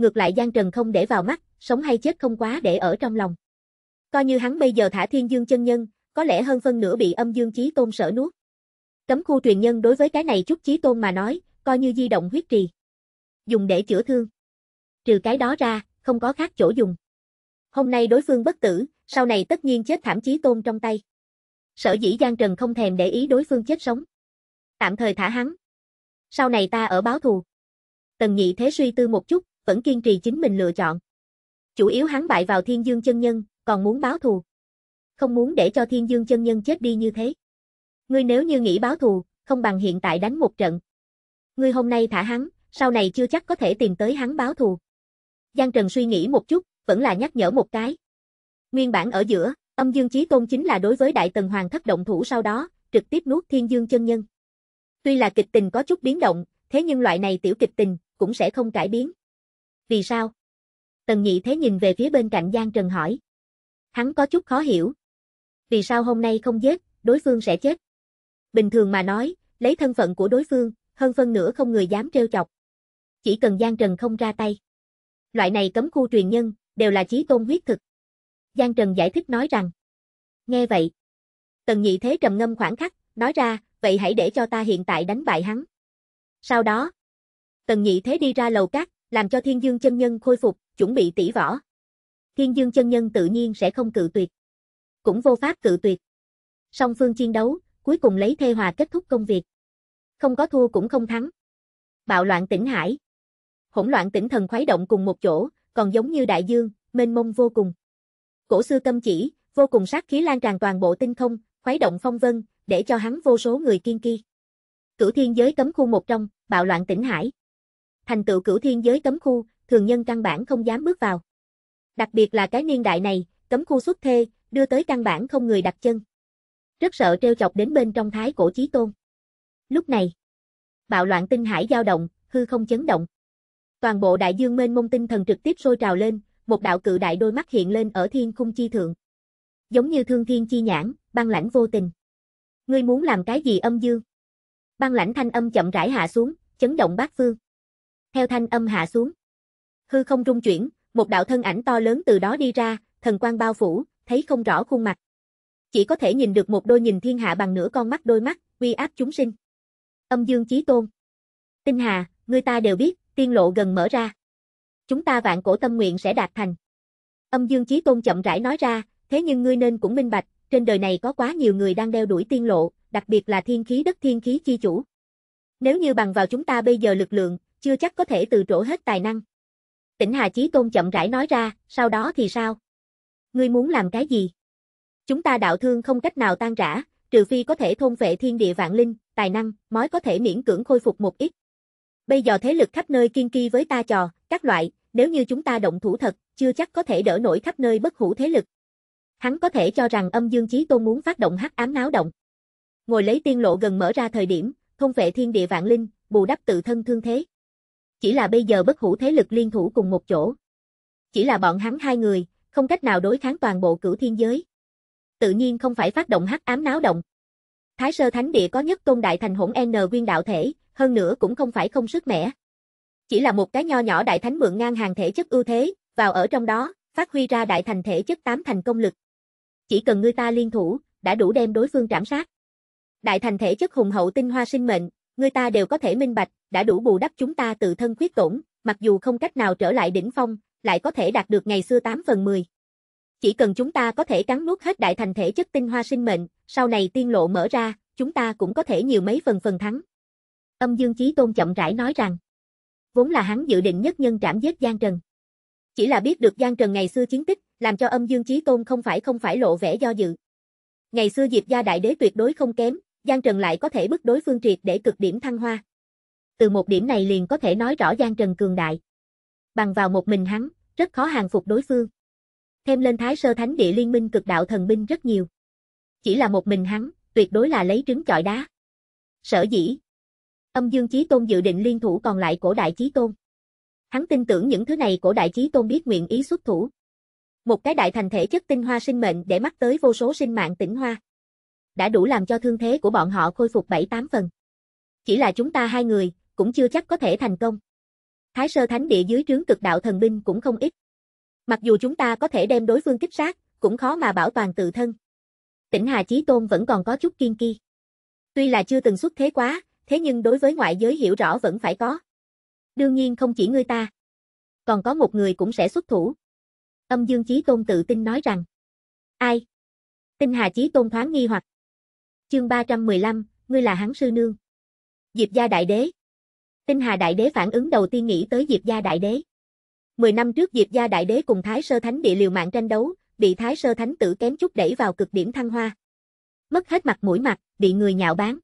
ngược lại Giang Trần không để vào mắt, sống hay chết không quá để ở trong lòng. Coi như hắn bây giờ thả thiên dương chân nhân, có lẽ hơn phân nửa bị âm dương chí tôn sở nuốt. Cấm khu truyền nhân đối với cái này chút chí tôn mà nói, coi như di động huyết trì. Dùng để chữa thương. Trừ cái đó ra, không có khác chỗ dùng. Hôm nay đối phương bất tử, sau này tất nhiên chết thảm chí tôn trong tay. Sở dĩ Giang Trần không thèm để ý đối phương chết sống. Tạm thời thả hắn. Sau này ta ở báo thù. Tần nhị thế suy tư một chút, vẫn kiên trì chính mình lựa chọn. Chủ yếu hắn bại vào thiên dương chân nhân, còn muốn báo thù. Không muốn để cho thiên dương chân nhân chết đi như thế. Ngươi nếu như nghĩ báo thù, không bằng hiện tại đánh một trận. Ngươi hôm nay thả hắn, sau này chưa chắc có thể tìm tới hắn báo thù. Giang Trần suy nghĩ một chút, vẫn là nhắc nhở một cái. Nguyên bản ở giữa, âm dương chí tôn chính là đối với đại tần hoàng thất động thủ sau đó, trực tiếp nuốt thiên dương chân nhân. Tuy là kịch tình có chút biến động, thế nhưng loại này tiểu kịch tình cũng sẽ không cải biến. Vì sao? Tần nhị thế nhìn về phía bên cạnh Giang Trần hỏi. Hắn có chút khó hiểu. Vì sao hôm nay không giết, đối phương sẽ chết? Bình thường mà nói, lấy thân phận của đối phương, hơn phân nửa không người dám trêu chọc. Chỉ cần Giang Trần không ra tay. Loại này cấm khu truyền nhân, đều là chí tôn huyết thực. Giang Trần giải thích nói rằng. Nghe vậy. Tần nhị thế trầm ngâm khoảng khắc, nói ra, vậy hãy để cho ta hiện tại đánh bại hắn. Sau đó, Tần Nhị Thế đi ra lầu cát, làm cho thiên dương chân nhân khôi phục, chuẩn bị tỷ võ. Thiên dương chân nhân tự nhiên sẽ không cự tuyệt. Cũng vô pháp cự tuyệt. Song phương chiến đấu, cuối cùng lấy thê hòa kết thúc công việc. Không có thua cũng không thắng. Bạo loạn tỉnh hải. Hỗn loạn tỉnh thần khuấy động cùng một chỗ, còn giống như đại dương, mênh mông vô cùng. Cổ xưa tâm chỉ, vô cùng sát khí lan tràn toàn bộ tinh không, khuấy động phong vân, để cho hắn vô số người kiên kỳ. Cửu thiên giới cấm khu một trong, bạo loạn tỉnh hải thành tựu cửu thiên giới cấm khu, thường nhân căn bản không dám bước vào. Đặc biệt là cái niên đại này, cấm khu xuất thê, đưa tới căn bản không người đặt chân. Rất sợ treo chọc đến bên trong thái cổ chí tôn. Lúc này, bạo loạn tinh hải dao động, hư không chấn động. Toàn bộ đại dương mênh mông tinh thần trực tiếp sôi trào lên, một đạo cự đại đôi mắt hiện lên ở thiên khung chi thượng. Giống như thương thiên chi nhãn, băng lãnh vô tình. Ngươi muốn làm cái gì âm dương? Băng lãnh thanh âm chậm rãi hạ xuống, chấn động bát phương theo thanh âm hạ xuống. Hư không rung chuyển, một đạo thân ảnh to lớn từ đó đi ra, thần quang bao phủ, thấy không rõ khuôn mặt. Chỉ có thể nhìn được một đôi nhìn thiên hạ bằng nửa con mắt đôi mắt, uy áp chúng sinh. Âm Dương Chí Tôn. Tinh Hà, người ta đều biết, tiên lộ gần mở ra. Chúng ta vạn cổ tâm nguyện sẽ đạt thành. Âm Dương Chí Tôn chậm rãi nói ra, thế nhưng ngươi nên cũng minh bạch, trên đời này có quá nhiều người đang đeo đuổi tiên lộ, đặc biệt là thiên khí đất thiên khí chi chủ. Nếu như bằng vào chúng ta bây giờ lực lượng, chưa chắc có thể từ trổ hết tài năng. Tỉnh Hà Chí Tôn chậm rãi nói ra, sau đó thì sao? Ngươi muốn làm cái gì? Chúng ta đạo thương không cách nào tan rã, trừ phi có thể thôn vệ thiên địa vạn linh, tài năng, mới có thể miễn cưỡng khôi phục một ít. Bây giờ thế lực khắp nơi kiên kỳ với ta trò, các loại, nếu như chúng ta động thủ thật, chưa chắc có thể đỡ nổi khắp nơi bất hủ thế lực. Hắn có thể cho rằng âm dương chí tôn muốn phát động hắc ám náo động. Ngồi lấy tiên lộ gần mở ra thời điểm, thôn vệ thiên địa vạn linh, bù đắp tự thân thương thế chỉ là bây giờ bất hủ thế lực liên thủ cùng một chỗ. Chỉ là bọn hắn hai người, không cách nào đối kháng toàn bộ cửu thiên giới. Tự nhiên không phải phát động hắc ám náo động. Thái sơ thánh địa có nhất tôn đại thành hỗn N nguyên đạo thể, hơn nữa cũng không phải không sức mẻ. Chỉ là một cái nho nhỏ đại thánh mượn ngang hàng thể chất ưu thế, vào ở trong đó, phát huy ra đại thành thể chất tám thành công lực. Chỉ cần người ta liên thủ, đã đủ đem đối phương trảm sát. Đại thành thể chất hùng hậu tinh hoa sinh mệnh, ngươi ta đều có thể minh bạch, đã đủ bù đắp chúng ta tự thân khuyết tổn, mặc dù không cách nào trở lại đỉnh phong, lại có thể đạt được ngày xưa 8 phần 10. Chỉ cần chúng ta có thể cắn nuốt hết đại thành thể chất tinh hoa sinh mệnh, sau này tiên lộ mở ra, chúng ta cũng có thể nhiều mấy phần phần thắng. Âm Dương Chí Tôn chậm rãi nói rằng, vốn là hắn dự định nhất nhân trảm giết Giang Trần. Chỉ là biết được Giang Trần ngày xưa chiến tích, làm cho Âm Dương Chí Tôn không phải không phải lộ vẻ do dự. Ngày xưa Diệp gia đại đế tuyệt đối không kém, Giang Trần lại có thể bức đối phương triệt để cực điểm thăng hoa. Từ một điểm này liền có thể nói rõ Giang Trần cường đại. Bằng vào một mình hắn, rất khó hàng phục đối phương. Thêm lên Thái Sơ Thánh Địa Liên minh cực đạo thần binh rất nhiều. Chỉ là một mình hắn, tuyệt đối là lấy trứng chọi đá. Sở dĩ. Âm Dương Chí Tôn dự định liên thủ còn lại cổ đại Chí Tôn. Hắn tin tưởng những thứ này cổ đại Chí Tôn biết nguyện ý xuất thủ. Một cái đại thành thể chất tinh hoa sinh mệnh để mắc tới vô số sinh mạng tỉnh hoa đã đủ làm cho thương thế của bọn họ khôi phục 7-8 phần. Chỉ là chúng ta hai người, cũng chưa chắc có thể thành công. Thái sơ thánh địa dưới trướng cực đạo thần binh cũng không ít. Mặc dù chúng ta có thể đem đối phương kích sát, cũng khó mà bảo toàn tự thân. Tỉnh Hà Chí Tôn vẫn còn có chút kiên kỳ. Tuy là chưa từng xuất thế quá, thế nhưng đối với ngoại giới hiểu rõ vẫn phải có. Đương nhiên không chỉ ngươi ta. Còn có một người cũng sẽ xuất thủ. Âm Dương Chí Tôn tự tin nói rằng. Ai? Tinh Hà Chí Tôn thoáng nghi hoặc. Chương 315, ngươi là hắn sư nương. Diệp gia đại đế. Tinh Hà đại đế phản ứng đầu tiên nghĩ tới Diệp gia đại đế. Mười năm trước Diệp gia đại đế cùng Thái Sơ Thánh địa liều mạng tranh đấu, bị Thái Sơ Thánh tử kém chút đẩy vào cực điểm thăng hoa. Mất hết mặt mũi mặt, bị người nhạo báng.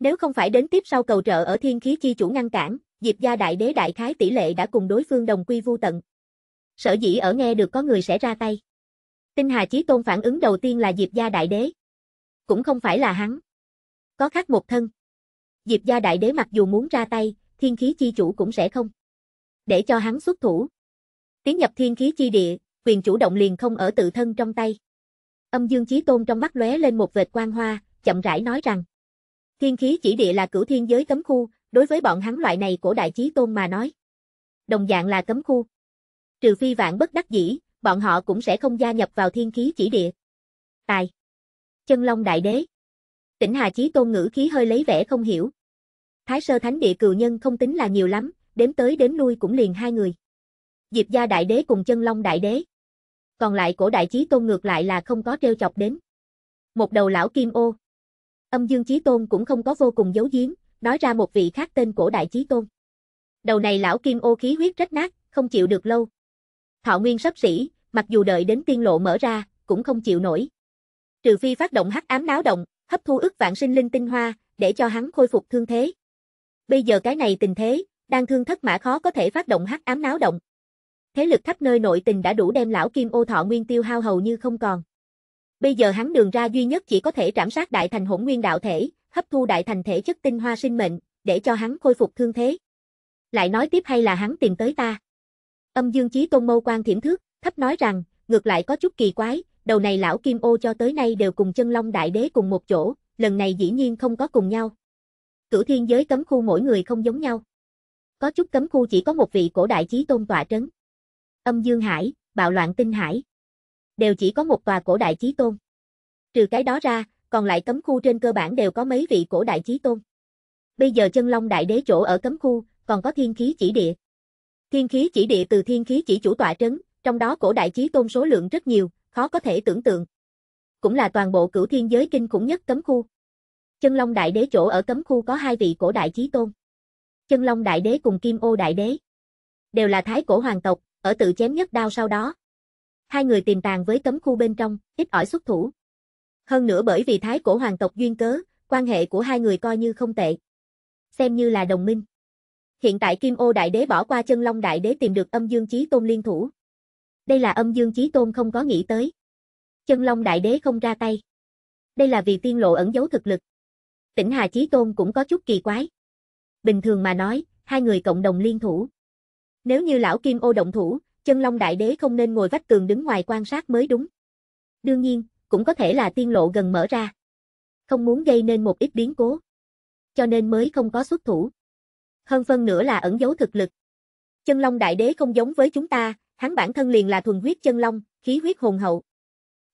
Nếu không phải đến tiếp sau cầu trợ ở Thiên Khí chi chủ ngăn cản, Diệp gia đại đế đại khái tỷ lệ đã cùng đối phương đồng quy vu tận. Sở dĩ ở nghe được có người sẽ ra tay. Tinh Hà Chí Tôn phản ứng đầu tiên là Diệp gia đại đế cũng không phải là hắn. Có khác một thân. Diệp gia đại đế mặc dù muốn ra tay, thiên khí chi chủ cũng sẽ không. Để cho hắn xuất thủ. Tiến nhập thiên khí chi địa, quyền chủ động liền không ở tự thân trong tay. Âm dương chí tôn trong mắt lóe lên một vệt quang hoa, chậm rãi nói rằng. Thiên khí chỉ địa là cửu thiên giới cấm khu, đối với bọn hắn loại này cổ đại chí tôn mà nói. Đồng dạng là cấm khu. Trừ phi vạn bất đắc dĩ, bọn họ cũng sẽ không gia nhập vào thiên khí chỉ địa. Tài. Chân Long Đại Đế. Tỉnh Hà Chí Tôn ngữ khí hơi lấy vẻ không hiểu. Thái Sơ Thánh Địa cừu nhân không tính là nhiều lắm, đếm tới đếm lui cũng liền hai người. Diệp gia Đại Đế cùng Chân Long Đại Đế. Còn lại cổ đại chí tôn ngược lại là không có treo chọc đến. Một đầu lão kim ô. Âm Dương Chí Tôn cũng không có vô cùng giấu giếm, nói ra một vị khác tên cổ đại chí tôn. Đầu này lão kim ô khí huyết rách nát, không chịu được lâu. Thọ nguyên sắp xỉ, mặc dù đợi đến tiên lộ mở ra, cũng không chịu nổi trừ phi phát động hắc ám náo động, hấp thu ức vạn sinh linh tinh hoa, để cho hắn khôi phục thương thế. Bây giờ cái này tình thế, đang thương thất mã khó có thể phát động hắc ám náo động. Thế lực khắp nơi nội tình đã đủ đem lão Kim Ô Thọ Nguyên tiêu hao hầu như không còn. Bây giờ hắn đường ra duy nhất chỉ có thể trảm sát đại thành hỗn nguyên đạo thể, hấp thu đại thành thể chất tinh hoa sinh mệnh, để cho hắn khôi phục thương thế. Lại nói tiếp hay là hắn tìm tới ta. Âm Dương Chí Tôn Mâu Quan thiểm thước, thấp nói rằng, ngược lại có chút kỳ quái, đầu này lão Kim Ô cho tới nay đều cùng chân long đại đế cùng một chỗ, lần này dĩ nhiên không có cùng nhau. Cửu thiên giới cấm khu mỗi người không giống nhau. Có chút cấm khu chỉ có một vị cổ đại chí tôn tọa trấn. Âm Dương Hải, Bạo Loạn Tinh Hải. Đều chỉ có một tòa cổ đại chí tôn. Trừ cái đó ra, còn lại cấm khu trên cơ bản đều có mấy vị cổ đại chí tôn. Bây giờ chân long đại đế chỗ ở cấm khu, còn có thiên khí chỉ địa. Thiên khí chỉ địa từ thiên khí chỉ chủ tọa trấn, trong đó cổ đại chí tôn số lượng rất nhiều, khó có thể tưởng tượng. Cũng là toàn bộ cửu thiên giới kinh khủng nhất cấm khu. Chân Long Đại Đế chỗ ở cấm khu có hai vị cổ đại chí tôn. Chân Long Đại Đế cùng Kim Ô Đại Đế. Đều là thái cổ hoàng tộc, ở tự chém nhất đao sau đó. Hai người tìm tàng với cấm khu bên trong, ít ỏi xuất thủ. Hơn nữa bởi vì thái cổ hoàng tộc duyên cớ, quan hệ của hai người coi như không tệ. Xem như là đồng minh. Hiện tại Kim Ô Đại Đế bỏ qua chân Long Đại Đế tìm được âm dương chí tôn liên thủ, đây là âm dương chí tôn không có nghĩ tới. Chân Long Đại Đế không ra tay. Đây là vì tiên lộ ẩn giấu thực lực. Tỉnh Hà Chí Tôn cũng có chút kỳ quái. Bình thường mà nói, hai người cộng đồng liên thủ. Nếu như lão Kim ô động thủ, chân Long Đại Đế không nên ngồi vách tường đứng ngoài quan sát mới đúng. Đương nhiên, cũng có thể là tiên lộ gần mở ra. Không muốn gây nên một ít biến cố. Cho nên mới không có xuất thủ. Hơn phân nữa là ẩn giấu thực lực. Chân Long Đại Đế không giống với chúng ta, hắn bản thân liền là thuần huyết chân long, khí huyết hùng hậu.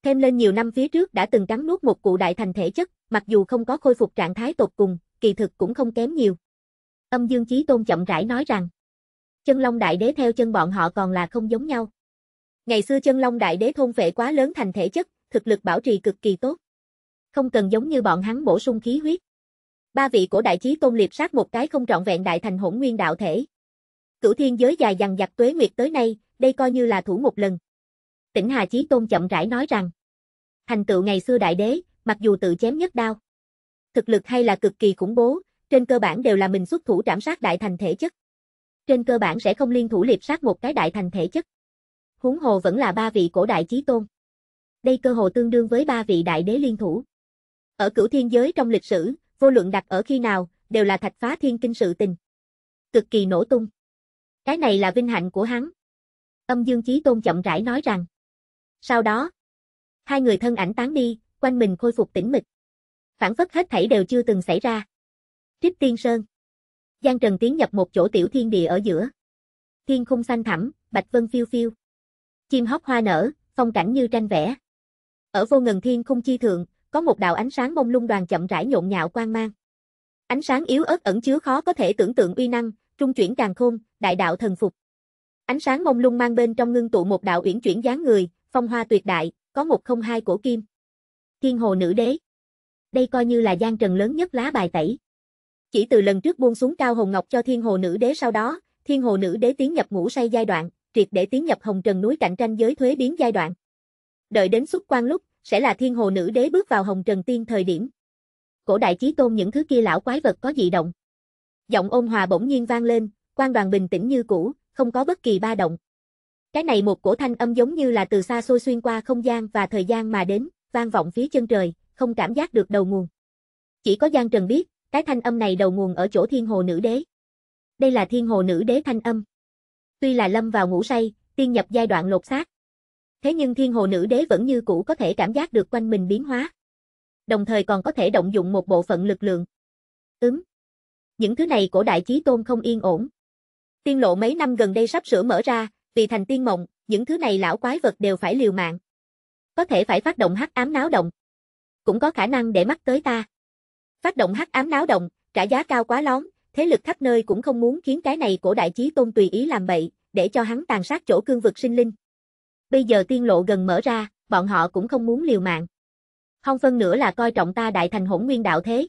Thêm lên nhiều năm phía trước đã từng cắn nuốt một cụ đại thành thể chất, mặc dù không có khôi phục trạng thái tột cùng, kỳ thực cũng không kém nhiều. Âm Dương Chí Tôn chậm rãi nói rằng, chân long đại đế theo chân bọn họ còn là không giống nhau. Ngày xưa chân long đại đế thôn vệ quá lớn thành thể chất, thực lực bảo trì cực kỳ tốt. Không cần giống như bọn hắn bổ sung khí huyết. Ba vị cổ đại chí tôn liệt sát một cái không trọn vẹn đại thành hỗn nguyên đạo thể, Cửu thiên giới dài dằng dặc tuế nguyệt tới nay, đây coi như là thủ một lần. Tỉnh Hà Chí Tôn chậm rãi nói rằng, thành tựu ngày xưa đại đế, mặc dù tự chém nhất đao, thực lực hay là cực kỳ khủng bố, trên cơ bản đều là mình xuất thủ trảm sát đại thành thể chất. Trên cơ bản sẽ không liên thủ liệp sát một cái đại thành thể chất. Huống hồ vẫn là ba vị cổ đại chí tôn. Đây cơ hồ tương đương với ba vị đại đế liên thủ. Ở cửu thiên giới trong lịch sử, vô luận đặt ở khi nào, đều là thạch phá thiên kinh sự tình. Cực kỳ nổ tung. Cái này là vinh hạnh của hắn. Âm Dương Chí Tôn chậm rãi nói rằng. Sau đó, hai người thân ảnh tán đi, quanh mình khôi phục tĩnh mịch. Phản phất hết thảy đều chưa từng xảy ra. Trích Tiên Sơn. Giang Trần tiến nhập một chỗ tiểu thiên địa ở giữa. Thiên khung xanh thẳm, bạch vân phiêu phiêu. Chim hót hoa nở, phong cảnh như tranh vẽ. Ở vô ngần thiên khung chi thượng, có một đạo ánh sáng mông lung đoàn chậm rãi nhộn nhạo quang mang. Ánh sáng yếu ớt ẩn chứa khó có thể tưởng tượng uy năng, trung chuyển càng khôn, đại đạo thần phục. Ánh sáng mông lung mang bên trong ngưng tụ một đạo uyển chuyển dáng người, phong hoa tuyệt đại, có một không hai cổ kim. Thiên hồ nữ đế. Đây coi như là gian trần lớn nhất lá bài tẩy. Chỉ từ lần trước buông xuống cao hồng ngọc cho thiên hồ nữ đế sau đó, thiên hồ nữ đế tiến nhập ngũ say giai đoạn, triệt để tiến nhập hồng trần núi cạnh tranh giới thuế biến giai đoạn. Đợi đến xuất quan lúc, sẽ là thiên hồ nữ đế bước vào hồng trần tiên thời điểm. Cổ đại chí tôn những thứ kia lão quái vật có dị động. Giọng ôn hòa bỗng nhiên vang lên, quan đoàn bình tĩnh như cũ, không có bất kỳ ba động. Cái này một cổ thanh âm giống như là từ xa xôi xuyên qua không gian và thời gian mà đến, vang vọng phía chân trời, không cảm giác được đầu nguồn. Chỉ có Giang Trần biết, cái thanh âm này đầu nguồn ở chỗ thiên hồ nữ đế. Đây là thiên hồ nữ đế thanh âm. Tuy là lâm vào ngủ say, tiên nhập giai đoạn lột xác. Thế nhưng thiên hồ nữ đế vẫn như cũ có thể cảm giác được quanh mình biến hóa. Đồng thời còn có thể động dụng một bộ phận lực lượng. Ừm, những thứ này cổ đại chí tôn không yên ổn. Tiên lộ mấy năm gần đây sắp sửa mở ra, vì thành tiên mộng, những thứ này lão quái vật đều phải liều mạng. Có thể phải phát động hắc ám náo động. Cũng có khả năng để mắt tới ta. Phát động hắc ám náo động, trả giá cao quá lón, thế lực khắp nơi cũng không muốn khiến cái này cổ đại chí tôn tùy ý làm bậy, để cho hắn tàn sát chỗ cương vực sinh linh. Bây giờ tiên lộ gần mở ra, bọn họ cũng không muốn liều mạng. không phân nữa là coi trọng ta đại thành hỗn nguyên đạo thế.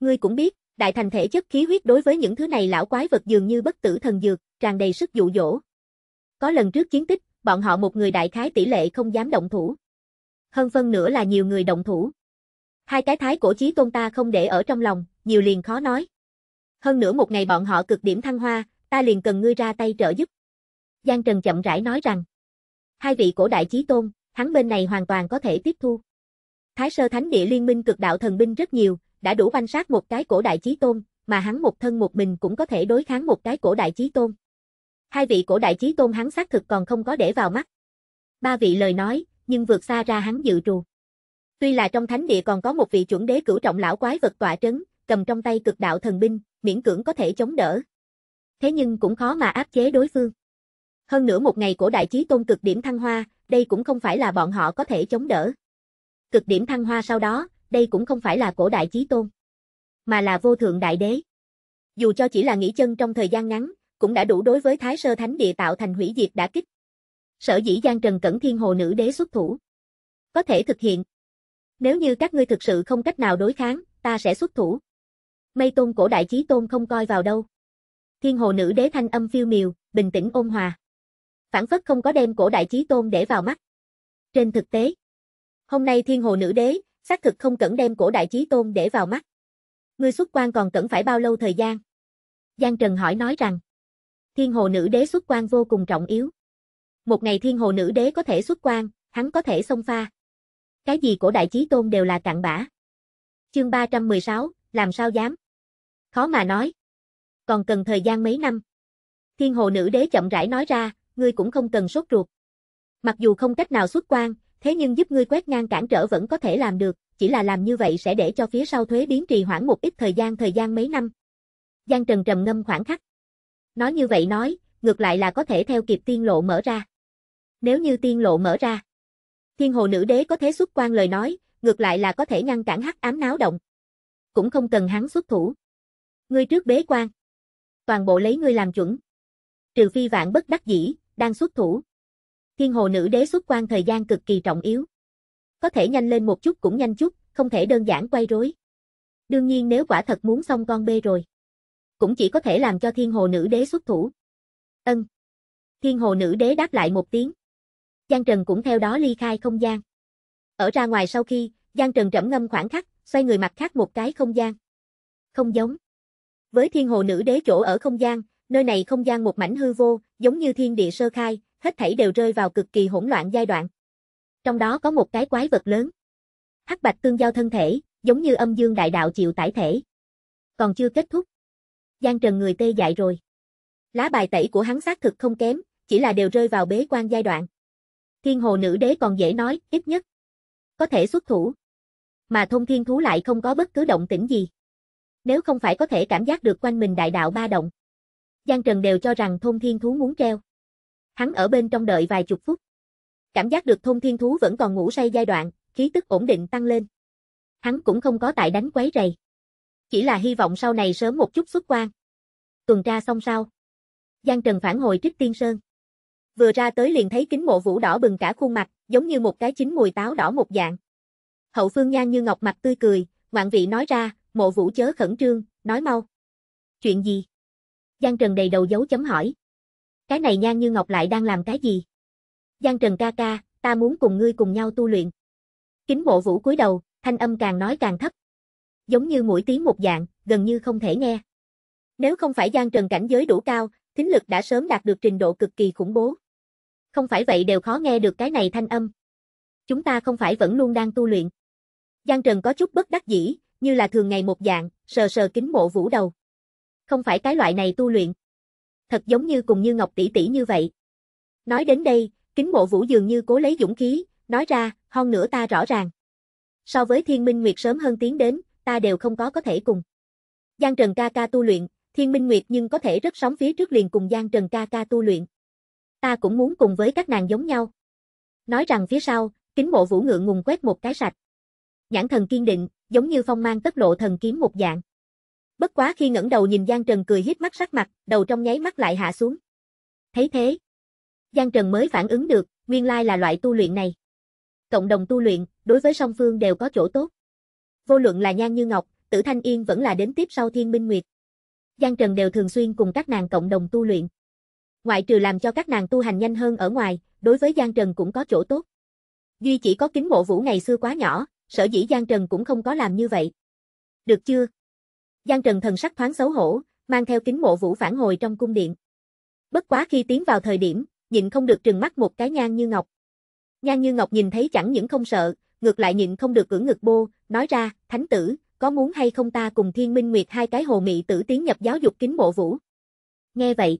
Ngươi cũng biết, Đại thành thể chất khí huyết đối với những thứ này lão quái vật dường như bất tử thần dược, tràn đầy sức dụ dỗ. Có lần trước chiến tích, bọn họ một người đại khái tỷ lệ không dám động thủ. Hơn phân nữa là nhiều người động thủ. Hai cái thái cổ chí tôn ta không để ở trong lòng, nhiều liền khó nói. Hơn nữa một ngày bọn họ cực điểm thăng hoa, ta liền cần ngươi ra tay trợ giúp. Giang Trần chậm rãi nói rằng, hai vị cổ đại chí tôn, hắn bên này hoàn toàn có thể tiếp thu. Thái sơ thánh địa liên minh cực đạo thần binh rất nhiều, đã đủ oanh sát một cái cổ đại chí tôn, mà hắn một thân một mình cũng có thể đối kháng một cái cổ đại chí tôn. Hai vị cổ đại chí tôn hắn xác thực còn không có để vào mắt. Ba vị lời nói, nhưng vượt xa ra hắn dự trù. Tuy là trong thánh địa còn có một vị chuẩn đế cửu trọng lão quái vật tọa trấn, cầm trong tay cực đạo thần binh, miễn cưỡng có thể chống đỡ. Thế nhưng cũng khó mà áp chế đối phương. Hơn nữa một ngày cổ đại chí tôn cực điểm thăng hoa, đây cũng không phải là bọn họ có thể chống đỡ. Cực điểm thăng hoa sau đó, đây cũng không phải là cổ đại chí tôn, mà là vô thượng đại đế. Dù cho chỉ là nghỉ chân trong thời gian ngắn, cũng đã đủ đối với Thái Sơ Thánh Địa tạo thành hủy diệt đã kích. Sở dĩ Giang Trần Cẩn Thiên Hồ nữ đế xuất thủ, có thể thực hiện. Nếu như các ngươi thực sự không cách nào đối kháng, ta sẽ xuất thủ. Mây Tôn cổ đại chí tôn không coi vào đâu. Thiên Hồ nữ đế thanh âm phiêu miều, bình tĩnh ôn hòa. Phản phất không có đem cổ đại chí tôn để vào mắt. Trên thực tế, hôm nay Thiên Hồ nữ đế xác thực không cẩn đem cổ đại chí tôn để vào mắt. Ngươi xuất quan còn cần phải bao lâu thời gian? Giang Trần hỏi nói rằng, thiên hồ nữ đế xuất quan vô cùng trọng yếu. Một ngày thiên hồ nữ đế có thể xuất quan, hắn có thể xông pha. Cái gì cổ đại chí tôn đều là cặn bã. Chương 316, làm sao dám? Khó mà nói. Còn cần thời gian mấy năm. Thiên hồ nữ đế chậm rãi nói ra, ngươi cũng không cần sốt ruột. Mặc dù không cách nào xuất quan, thế nhưng giúp ngươi quét ngang cản trở vẫn có thể làm được, chỉ là làm như vậy sẽ để cho phía sau thuế biến trì hoãn một ít thời gian thời gian mấy năm. Giang Trần trầm ngâm khoảng khắc. Nói như vậy nói, ngược lại là có thể theo kịp tiên lộ mở ra. Nếu như tiên lộ mở ra, thiên hồ nữ đế có thế xuất quan lời nói, ngược lại là có thể ngăn cản hắc ám náo động. Cũng không cần hắn xuất thủ. Ngươi trước bế quan. Toàn bộ lấy ngươi làm chuẩn. Trừ phi vạn bất đắc dĩ, đang xuất thủ thiên hồ nữ đế xuất quan thời gian cực kỳ trọng yếu. Có thể nhanh lên một chút cũng nhanh chút, không thể đơn giản quay rối. Đương nhiên nếu quả thật muốn xong con bê rồi, cũng chỉ có thể làm cho thiên hồ nữ đế xuất thủ. Ân. Thiên hồ nữ đế đáp lại một tiếng. Giang Trần cũng theo đó ly khai không gian. Ở ra ngoài sau khi, Giang Trần trẫm ngâm khoảng khắc, xoay người mặt khác một cái không gian. Không giống. Với thiên hồ nữ đế chỗ ở không gian, nơi này không gian một mảnh hư vô, giống như thiên địa sơ khai, hết thảy đều rơi vào cực kỳ hỗn loạn giai đoạn. Trong đó có một cái quái vật lớn. Hắc bạch tương giao thân thể, giống như âm dương đại đạo chịu tải thể. Còn chưa kết thúc. Giang Trần người tê dại rồi. Lá bài tẩy của hắn xác thực không kém, chỉ là đều rơi vào bế quan giai đoạn. Thiên hồ nữ đế còn dễ nói, ít nhất. Có thể xuất thủ. Mà thông thiên thú lại không có bất cứ động tĩnh gì. Nếu không phải có thể cảm giác được quanh mình đại đạo ba động. Giang Trần đều cho rằng thông thiên thú muốn treo hắn ở bên trong đợi vài chục phút. Cảm giác được thôn thiên thú vẫn còn ngủ say giai đoạn, khí tức ổn định tăng lên. Hắn cũng không có tại đánh quấy rầy. Chỉ là hy vọng sau này sớm một chút xuất quan. Tuần tra xong sau, Giang Trần phản hồi Trích Tiên Sơn. Vừa ra tới liền thấy kính mộ vũ đỏ bừng cả khuôn mặt, giống như một cái chín mùi táo đỏ một dạng. Hậu phương nhan như ngọc mặt tươi cười, ngoạn vị nói ra, mộ vũ chớ khẩn trương, nói mau. Chuyện gì? Giang Trần đầy đầu dấu chấm hỏi. Cái này Nhan Như Ngọc lại đang làm cái gì? Giang Trần ca ca, ta muốn cùng ngươi cùng nhau tu luyện. Kính bộ vũ cúi đầu, thanh âm càng nói càng thấp. Giống như mũi tiếng một dạng, gần như không thể nghe. Nếu không phải Giang Trần cảnh giới đủ cao, thính lực đã sớm đạt được trình độ cực kỳ khủng bố. Không phải vậy đều khó nghe được cái này thanh âm. Chúng ta không phải vẫn luôn đang tu luyện. Giang Trần có chút bất đắc dĩ, như là thường ngày một dạng, sờ sờ kính mộ vũ đầu. Không phải cái loại này tu luyện, thật giống như cùng như Ngọc tỷ tỷ như vậy. Nói đến đây, kính mộ vũ dường như cố lấy dũng khí, nói ra, hon nữa ta rõ ràng. So với thiên minh nguyệt sớm hơn tiến đến, ta đều không có có thể cùng. Giang Trần ca ca tu luyện, thiên minh nguyệt nhưng có thể rất sóng phía trước liền cùng Giang Trần ca ca tu luyện. Ta cũng muốn cùng với các nàng giống nhau. Nói rằng phía sau, kính mộ vũ ngựa ngùng quét một cái sạch. Nhãn thần kiên định, giống như phong mang tất lộ thần kiếm một dạng. Bất quá khi ngẩng đầu nhìn Giang Trần cười híp mắt sắc mặt, đầu trong nháy mắt lại hạ xuống. Thấy thế, Giang Trần mới phản ứng được, nguyên lai là loại tu luyện này. Cộng đồng tu luyện, đối với song phương đều có chỗ tốt. Vô luận là Nhan Như Ngọc, Tử Thanh Yên vẫn là đến tiếp sau Thiên Minh Nguyệt. Giang Trần đều thường xuyên cùng các nàng cộng đồng tu luyện. Ngoại trừ làm cho các nàng tu hành nhanh hơn ở ngoài, đối với Giang Trần cũng có chỗ tốt. Duy chỉ có kính mộ vũ ngày xưa quá nhỏ, sở dĩ Giang Trần cũng không có làm như vậy. Được chưa, Giang Trần thần sắc thoáng xấu hổ, mang theo kính mộ vũ phản hồi trong cung điện. Bất quá khi tiến vào thời điểm, nhịn không được trừng mắt một cái nhan như ngọc. Nhan như ngọc nhìn thấy chẳng những không sợ, ngược lại nhịn không được cưỡng ngực bô, nói ra, thánh tử, có muốn hay không ta cùng thiên minh nguyệt hai cái hồ mị tử tiến nhập giáo dục kính mộ vũ. Nghe vậy,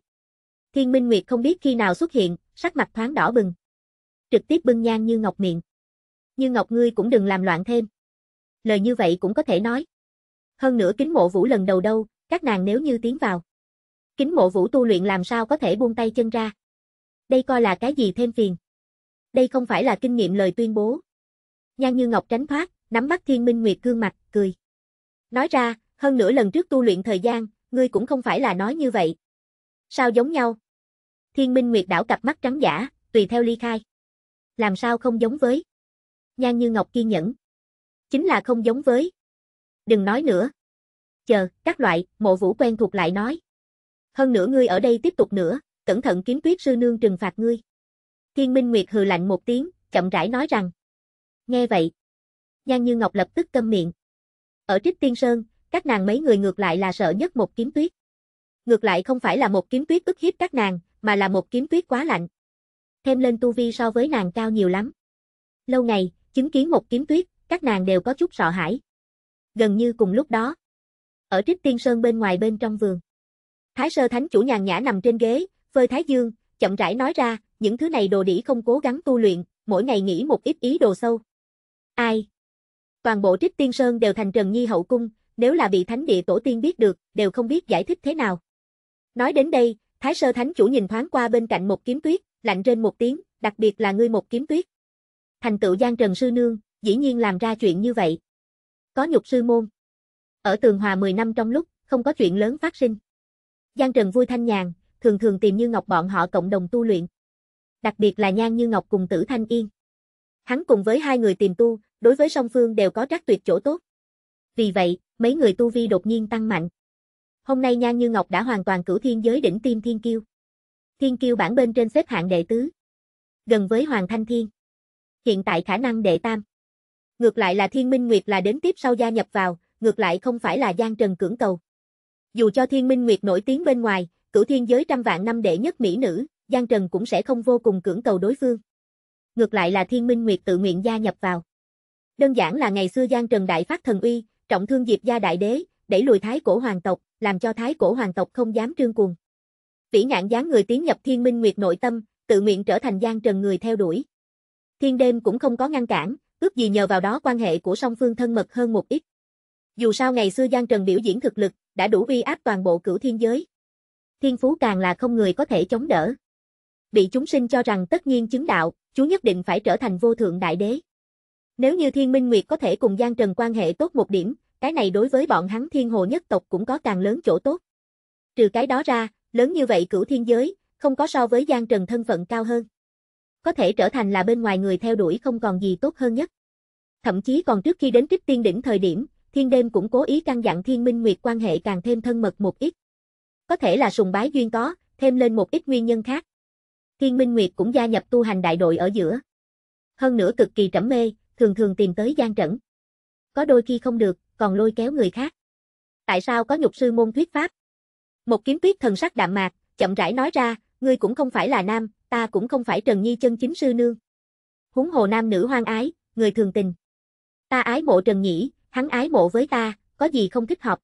thiên minh nguyệt không biết khi nào xuất hiện, sắc mặt thoáng đỏ bừng. Trực tiếp bưng nhan như ngọc miệng. Như ngọc ngươi cũng đừng làm loạn thêm. Lời như vậy cũng có thể nói. Hơn nữa kính mộ vũ lần đầu đâu, các nàng nếu như tiến vào. Kính mộ vũ tu luyện làm sao có thể buông tay chân ra. Đây coi là cái gì thêm phiền. Đây không phải là kinh nghiệm lời tuyên bố. Nhan như ngọc tránh thoát, nắm bắt thiên minh nguyệt cương mặt, cười. Nói ra, hơn nửa lần trước tu luyện thời gian, ngươi cũng không phải là nói như vậy. Sao giống nhau? Thiên minh nguyệt đảo cặp mắt trắng giả, tùy theo ly khai. Làm sao không giống với? Nhan như ngọc kiên nhẫn. Chính là không giống với đừng nói nữa. Chờ, các loại, mộ vũ quen thuộc lại nói. Hơn nữa ngươi ở đây tiếp tục nữa, cẩn thận kiếm tuyết sư nương trừng phạt ngươi. Thiên Minh Nguyệt hừ lạnh một tiếng, chậm rãi nói rằng. Nghe vậy. Nhan Như Ngọc lập tức câm miệng. Ở Trích Tiên Sơn, các nàng mấy người ngược lại là sợ nhất một kiếm tuyết. Ngược lại không phải là một kiếm tuyết ức hiếp các nàng, mà là một kiếm tuyết quá lạnh. Thêm lên tu vi so với nàng cao nhiều lắm. Lâu ngày, chứng kiến một kiếm tuyết, các nàng đều có chút sợ hãi gần như cùng lúc đó. Ở Trích Tiên Sơn bên ngoài bên trong vườn. Thái sơ thánh chủ nhàn nhã nằm trên ghế, phơi thái dương, chậm rãi nói ra, những thứ này đồ đĩ không cố gắng tu luyện, mỗi ngày nghĩ một ít ý đồ sâu. Ai? Toàn bộ Trích Tiên Sơn đều thành Trần Nhi hậu cung, nếu là bị thánh địa tổ tiên biết được, đều không biết giải thích thế nào. Nói đến đây, Thái Sơ Thánh chủ nhìn thoáng qua bên cạnh một kiếm tuyết, lạnh rên một tiếng, đặc biệt là ngươi một kiếm tuyết. Thành tựu Giang Trần sư nương, dĩ nhiên làm ra chuyện như vậy có nhục sư môn. Ở tường hòa 10 năm trong lúc, không có chuyện lớn phát sinh. Giang Trần vui thanh nhàn, thường thường tìm Như Ngọc bọn họ cộng đồng tu luyện. Đặc biệt là Nhan Như Ngọc cùng Tử Thanh Yên. Hắn cùng với hai người tìm tu, đối với song phương đều có trắc tuyệt chỗ tốt. Vì vậy, mấy người tu vi đột nhiên tăng mạnh. Hôm nay Nhan Như Ngọc đã hoàn toàn cửu thiên giới đỉnh tim thiên kiêu. Thiên kiêu bảng bên trên xếp hạng đệ tứ. Gần với Hoàng Thanh Thiên. Hiện tại khả năng đệ tam. Ngược lại là Thiên Minh Nguyệt là đến tiếp sau gia nhập vào, ngược lại không phải là Giang Trần cưỡng cầu. Dù cho Thiên Minh Nguyệt nổi tiếng bên ngoài, cửu thiên giới trăm vạn năm đệ nhất mỹ nữ, Giang Trần cũng sẽ không vô cùng cưỡng cầu đối phương. Ngược lại là Thiên Minh Nguyệt tự nguyện gia nhập vào. Đơn giản là ngày xưa Giang Trần đại phát thần uy, trọng thương Diệp gia đại đế, đẩy lùi thái cổ hoàng tộc, làm cho thái cổ hoàng tộc không dám trương cuồng. Vĩ ngạn dáng người tiến nhập Thiên Minh Nguyệt nội tâm, tự nguyện trở thành Giang Trần người theo đuổi. Thiên đêm cũng không có ngăn cản, ước gì nhờ vào đó quan hệ của song phương thân mật hơn một ít. Dù sao ngày xưa Giang Trần biểu diễn thực lực, đã đủ uy áp toàn bộ cửu thiên giới. Thiên phú càng là không người có thể chống đỡ. Bị chúng sinh cho rằng tất nhiên chứng đạo, chú nhất định phải trở thành vô thượng đại đế. Nếu như Thiên Minh Nguyệt có thể cùng Giang Trần quan hệ tốt một điểm, cái này đối với bọn hắn thiên hồ nhất tộc cũng có càng lớn chỗ tốt. Trừ cái đó ra, lớn như vậy cửu thiên giới, không có so với Giang Trần thân phận cao hơn có thể trở thành là bên ngoài người theo đuổi không còn gì tốt hơn nhất. Thậm chí còn trước khi đến trích tiên đỉnh thời điểm, thiên đêm cũng cố ý căn dặn thiên minh nguyệt quan hệ càng thêm thân mật một ít. Có thể là sùng bái duyên có, thêm lên một ít nguyên nhân khác. Thiên minh nguyệt cũng gia nhập tu hành đại đội ở giữa. Hơn nữa cực kỳ trẫm mê, thường thường tìm tới gian trẫn. Có đôi khi không được, còn lôi kéo người khác. Tại sao có nhục sư môn thuyết pháp? Một kiếm tuyết thần sắc đạm mạc, chậm rãi nói ra, ngươi cũng không phải là nam, ta cũng không phải Trần Nhi chân chính sư nương. Huống hồ nam nữ hoang ái, người thường tình. Ta ái mộ Trần Nhĩ, hắn ái mộ với ta, có gì không thích hợp.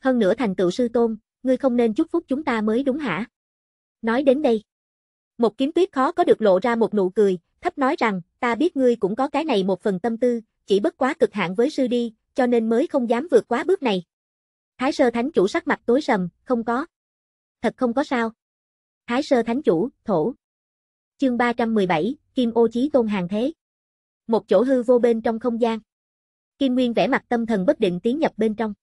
Hơn nữa thành tựu sư tôn, ngươi không nên chúc phúc chúng ta mới đúng hả? Nói đến đây. Một kiếm tuyết khó có được lộ ra một nụ cười, thấp nói rằng, ta biết ngươi cũng có cái này một phần tâm tư, chỉ bất quá cực hạn với sư đi, cho nên mới không dám vượt quá bước này. Thái sơ thánh chủ sắc mặt tối sầm, không có. Thật không có sao. Thái sơ thánh chủ, thổ chương 317, Kim ô chí tôn hàng thế. Một chỗ hư vô bên trong không gian. Kim Nguyên vẽ mặt tâm thần bất định tiến nhập bên trong.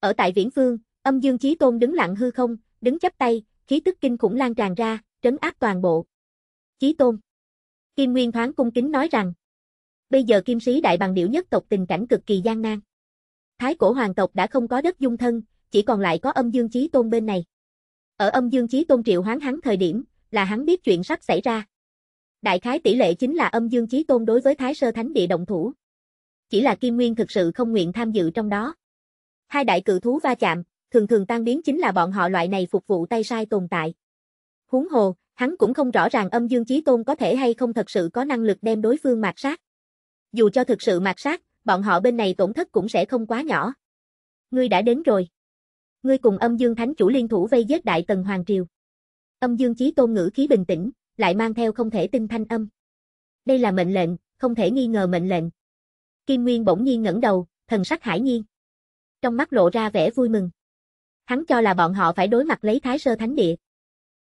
Ở tại viễn phương, âm dương chí tôn đứng lặng hư không, đứng chắp tay, khí tức kinh khủng lan tràn ra, trấn áp toàn bộ. Chí tôn. Kim Nguyên thoáng cung kính nói rằng, bây giờ kim sĩ đại bằng điểu nhất tộc tình cảnh cực kỳ gian nan. Thái cổ hoàng tộc đã không có đất dung thân, chỉ còn lại có âm dương chí tôn bên này. Ở âm dương chí tôn triệu hoán hắn thời điểm, là hắn biết chuyện sắp xảy ra. Đại khái tỷ lệ chính là âm dương chí tôn đối với Thái Sơ Thánh Địa động thủ. Chỉ là Kim Nguyên thực sự không nguyện tham dự trong đó. Hai đại cự thú va chạm, thường thường tan biến chính là bọn họ loại này phục vụ tay sai tồn tại. Húng hồ, hắn cũng không rõ ràng âm dương chí tôn có thể hay không thật sự có năng lực đem đối phương mạt sát. Dù cho thực sự mạt sát, bọn họ bên này tổn thất cũng sẽ không quá nhỏ. Ngươi đã đến rồi. Ngươi cùng âm dương thánh chủ liên thủ vây giết đại tần hoàng triều. Âm Dương Chí Tôn ngữ khí bình tĩnh, lại mang theo không thể tin thanh âm. Đây là mệnh lệnh, không thể nghi ngờ mệnh lệnh. Kim Nguyên bỗng nhiên ngẩng đầu, thần sắc hải nhiên. Trong mắt lộ ra vẻ vui mừng. Hắn cho là bọn họ phải đối mặt lấy Thái Sơ Thánh Địa.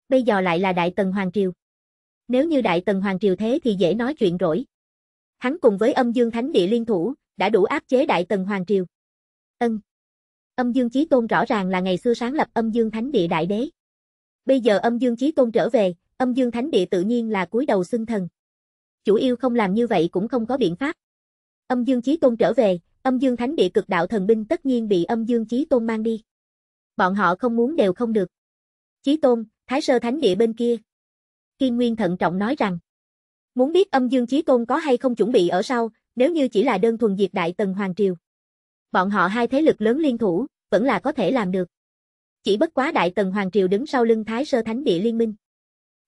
Bây giờ lại là Đại Tần Hoàng Triều. Nếu như Đại Tần Hoàng Triều thế thì dễ nói chuyện rỗi. Hắn cùng với âm dương thánh địa liên thủ, đã đủ áp chế Đại Tần Hoàng Triều. Ân. Âm dương chí tôn rõ ràng là ngày xưa sáng lập âm dương thánh địa đại đế. Bây giờ âm dương chí tôn trở về, âm dương thánh địa tự nhiên là cúi đầu xưng thần. Chủ yêu không làm như vậy cũng không có biện pháp. Âm dương chí tôn trở về, âm dương thánh địa cực đạo thần binh tất nhiên bị âm dương chí tôn mang đi. Bọn họ không muốn đều không được. Chí tôn, thái sơ thánh địa bên kia. Kim Nguyên thận trọng nói rằng, muốn biết âm dương chí tôn có hay không chuẩn bị ở sau, nếu như chỉ là đơn thuần diệt đại tần hoàng triều. Bọn họ hai thế lực lớn liên thủ, vẫn là có thể làm được. Chỉ bất quá Đại Tần Hoàng Triều đứng sau lưng Thái Sơ Thánh Địa Liên Minh.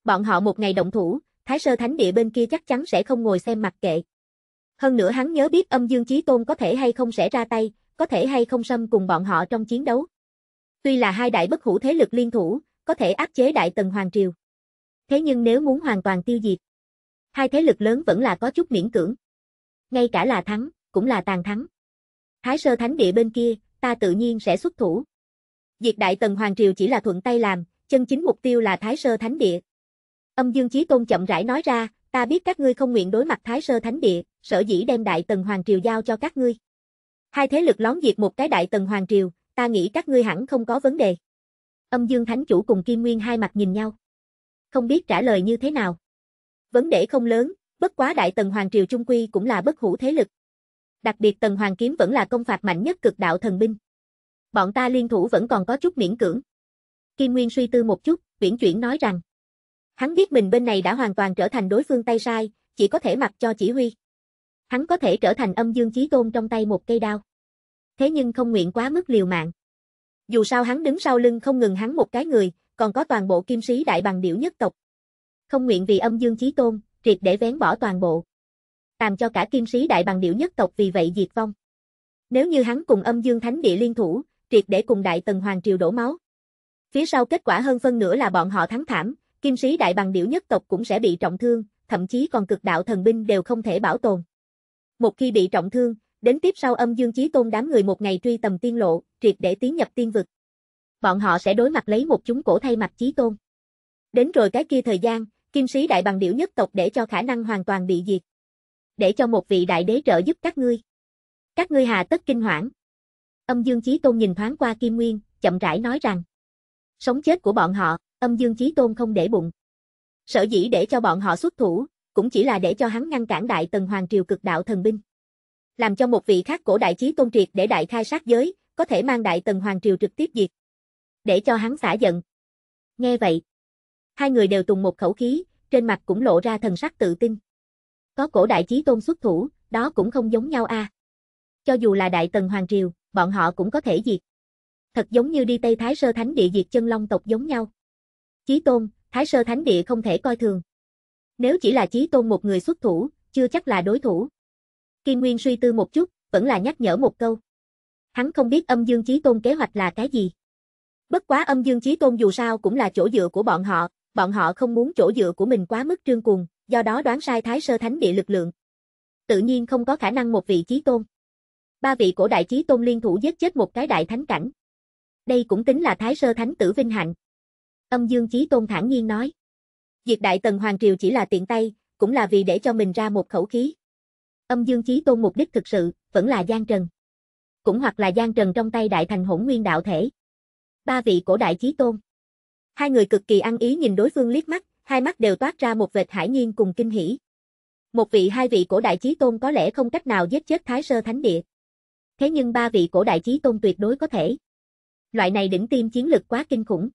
Bọn họ một ngày động thủ, Thái Sơ Thánh Địa bên kia chắc chắn sẽ không ngồi xem mặc kệ. Hơn nữa hắn nhớ biết âm dương chí tôn có thể hay không sẽ ra tay, có thể hay không xâm cùng bọn họ trong chiến đấu. Tuy là hai đại bất hủ thế lực liên thủ, có thể áp chế Đại Tần Hoàng Triều. Thế nhưng nếu muốn hoàn toàn tiêu diệt, hai thế lực lớn vẫn là có chút miễn cưỡng. Ngay cả là thắng, cũng là tàn thắng. Thái Sơ Thánh Địa bên kia, ta tự nhiên sẽ xuất thủ. Diệt Đại Tần Hoàng Triều chỉ là thuận tay làm, chân chính mục tiêu là Thái Sơ Thánh Địa. Âm Dương Chí Tôn chậm rãi nói ra, ta biết các ngươi không nguyện đối mặt Thái Sơ Thánh Địa, sở dĩ đem Đại Tần Hoàng Triều giao cho các ngươi. Hai thế lực lón diệt một cái Đại Tần Hoàng Triều, ta nghĩ các ngươi hẳn không có vấn đề. Âm Dương Thánh Chủ cùng Kim Nguyên hai mặt nhìn nhau. Không biết trả lời như thế nào. Vấn đề không lớn, bất quá Đại Tần Hoàng Triều Trung Quy cũng là bất hủ thế lực. Đặc biệt Tần Hoàng Kiếm vẫn là công phạt mạnh nhất cực đạo thần binh bọn ta liên thủ vẫn còn có chút miễn cưỡng. Kim Nguyên suy tư một chút, uyển chuyển nói rằng. Hắn biết mình bên này đã hoàn toàn trở thành đối phương tay sai, chỉ có thể mặc cho chỉ huy. Hắn có thể trở thành âm dương chí tôn trong tay một cây đao. Thế nhưng không nguyện quá mức liều mạng. Dù sao hắn đứng sau lưng không ngừng hắn một cái người, còn có toàn bộ kim sĩ đại bằng điểu nhất tộc. Không nguyện vì âm dương chí tôn, triệt để vén bỏ toàn bộ. tạm cho cả kim sĩ đại bằng điểu nhất tộc vì vậy diệt vong. Nếu như hắn cùng âm dương thánh địa liên thủ, triệt để cùng Đại Tần Hoàng Triều đổ máu. Phía sau kết quả hơn phân nửa là bọn họ thắng thảm, kim sĩ đại bằng điểu nhất tộc cũng sẽ bị trọng thương, thậm chí còn cực đạo thần binh đều không thể bảo tồn. Một khi bị trọng thương, đến tiếp sau âm dương chí tôn đám người một ngày truy tầm tiên lộ, triệt để tiến nhập tiên vực. Bọn họ sẽ đối mặt lấy một chúng cổ thay mặt chí tôn. Đến rồi cái kia thời gian, kim sĩ đại bằng điểu nhất tộc để cho khả năng hoàn toàn bị diệt. Để cho một vị đại đế trợ giúp các ngươi. Các ngươi hà tất kinh hoảng. Âm Dương Chí Tôn nhìn thoáng qua Kim Nguyên, chậm rãi nói rằng. Sống chết của bọn họ, âm Dương Chí Tôn không để bụng. Sở dĩ để cho bọn họ xuất thủ, cũng chỉ là để cho hắn ngăn cản Đại Tần Hoàng Triều cực đạo thần binh. Làm cho một vị khác cổ đại chí tôn triệt để đại khai sát giới, có thể mang Đại Tần Hoàng Triều trực tiếp diệt. Để cho hắn xả giận. Nghe vậy. Hai người đều tùng một khẩu khí, trên mặt cũng lộ ra thần sắc tự tin. Có cổ đại chí tôn xuất thủ, đó cũng không giống nhau a. À. Cho dù là Đại Tần Hoàng Triều, bọn họ cũng có thể diệt. Thật giống như đi Tây Thái Sơ Thánh Địa diệt chân long tộc giống nhau. Chí Tôn, Thái Sơ Thánh Địa không thể coi thường. Nếu chỉ là Chí Tôn một người xuất thủ, chưa chắc là đối thủ. Kim Nguyên suy tư một chút, vẫn là nhắc nhở một câu. Hắn không biết âm dương Chí Tôn kế hoạch là cái gì. Bất quá âm dương Chí Tôn dù sao cũng là chỗ dựa của bọn họ, bọn họ không muốn chỗ dựa của mình quá mức trương cuồng, do đó đoán sai Thái Sơ Thánh Địa lực lượng. Tự nhiên không có khả năng một vị Chí Tôn ba vị cổ đại chí tôn liên thủ giết chết một cái đại thánh cảnh. Đây cũng tính là thái sơ thánh tử vinh hạnh. Âm Dương Chí Tôn thản nhiên nói. Diệt đại tần hoàng triều chỉ là tiện tay, cũng là vì để cho mình ra một khẩu khí. Âm Dương Chí Tôn mục đích thực sự vẫn là gian Trần. Cũng hoặc là gian Trần trong tay đại thành hỗn nguyên đạo thể. Ba vị cổ đại chí tôn. Hai người cực kỳ ăn ý nhìn đối phương liếc mắt, hai mắt đều toát ra một vệt hải nhiên cùng kinh hỉ. Một vị hai vị cổ đại chí tôn có lẽ không cách nào giết chết Thái Sơ Thánh Địa. Thế nhưng ba vị cổ đại chí tôn tuyệt đối có thể. Loại này đỉnh tiêm chiến lực quá kinh khủng.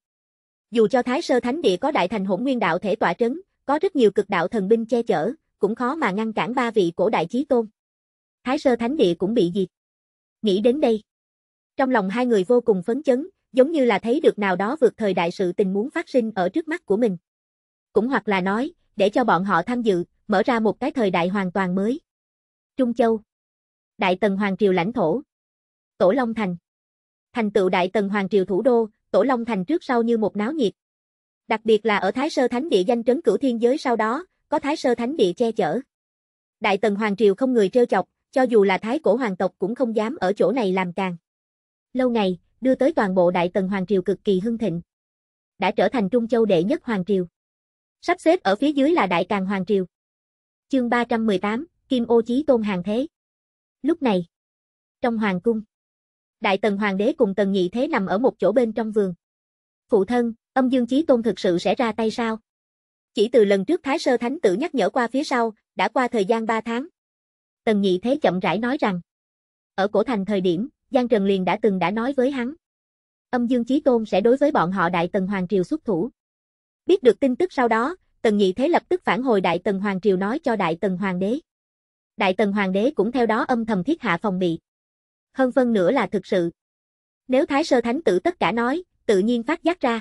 Dù cho Thái Sơ Thánh Địa có đại thành hỗn nguyên đạo thể tỏa trấn, có rất nhiều cực đạo thần binh che chở, cũng khó mà ngăn cản ba vị cổ đại chí tôn. Thái Sơ Thánh Địa cũng bị diệt. Nghĩ đến đây. Trong lòng hai người vô cùng phấn chấn, giống như là thấy được nào đó vượt thời đại sự tình muốn phát sinh ở trước mắt của mình. Cũng hoặc là nói, để cho bọn họ tham dự, mở ra một cái thời đại hoàn toàn mới. Trung Châu Đại Tần Hoàng Triều lãnh thổ. Tổ Long Thành. Thành tựu Đại Tần Hoàng Triều thủ đô, Tổ Long Thành trước sau như một náo nhiệt. Đặc biệt là ở Thái Sơ Thánh Địa danh trấn cửu thiên giới sau đó, có Thái Sơ Thánh Địa che chở. Đại Tần Hoàng Triều không người trêu chọc, cho dù là Thái Cổ Hoàng tộc cũng không dám ở chỗ này làm càng. Lâu ngày, đưa tới toàn bộ Đại Tần Hoàng Triều cực kỳ hưng thịnh. Đã trở thành Trung Châu đệ nhất Hoàng Triều. Sắp xếp ở phía dưới là Đại Càng Hoàng Triều. Chương 318, Kim Ô Chí Tôn Hàng Thế Lúc này, trong hoàng cung, Đại Tần Hoàng đế cùng Tần Nhị Thế nằm ở một chỗ bên trong vườn. Phụ thân, âm dương chí tôn thực sự sẽ ra tay sao? Chỉ từ lần trước Thái Sơ Thánh Tử nhắc nhở qua phía sau, đã qua thời gian 3 tháng. Tần Nhị Thế chậm rãi nói rằng, ở cổ thành thời điểm, Giang Trần liền đã từng đã nói với hắn. Âm Dương Chí Tôn sẽ đối với bọn họ Đại Tần Hoàng Triều xuất thủ. Biết được tin tức sau đó, Tần Nhị Thế lập tức phản hồi Đại Tần Hoàng Triều nói cho Đại Tần Hoàng đế. Đại Tần Hoàng đế cũng theo đó âm thầm thiết hạ phòng bị. Hơn phân nữa là thực sự. Nếu Thái Sơ Thánh tử tất cả nói, tự nhiên phát giác ra.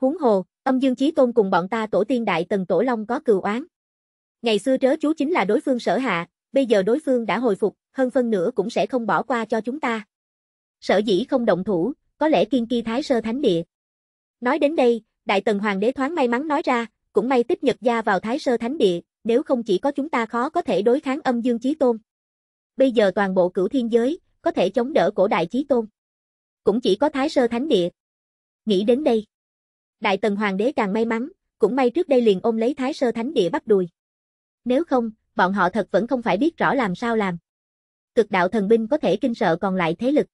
Huống hồ, âm dương chí tôn cùng bọn ta tổ tiên Đại Tần Tổ Long có cừu oán. Ngày xưa trớ chú chính là đối phương sở hạ, bây giờ đối phương đã hồi phục, hơn phân nữa cũng sẽ không bỏ qua cho chúng ta. Sở dĩ không động thủ, có lẽ kiên kỳ Thái Sơ Thánh địa. Nói đến đây, Đại Tần Hoàng đế thoáng may mắn nói ra, cũng may tiếp Nhật gia vào Thái Sơ Thánh địa, nếu không chỉ có chúng ta khó có thể đối kháng âm dương chí tôn. Bây giờ toàn bộ cửu thiên giới, có thể chống đỡ cổ đại chí tôn. Cũng chỉ có thái sơ thánh địa. Nghĩ đến đây. Đại tần hoàng đế càng may mắn, cũng may trước đây liền ôm lấy thái sơ thánh địa bắt đùi. Nếu không, bọn họ thật vẫn không phải biết rõ làm sao làm. Cực đạo thần binh có thể kinh sợ còn lại thế lực.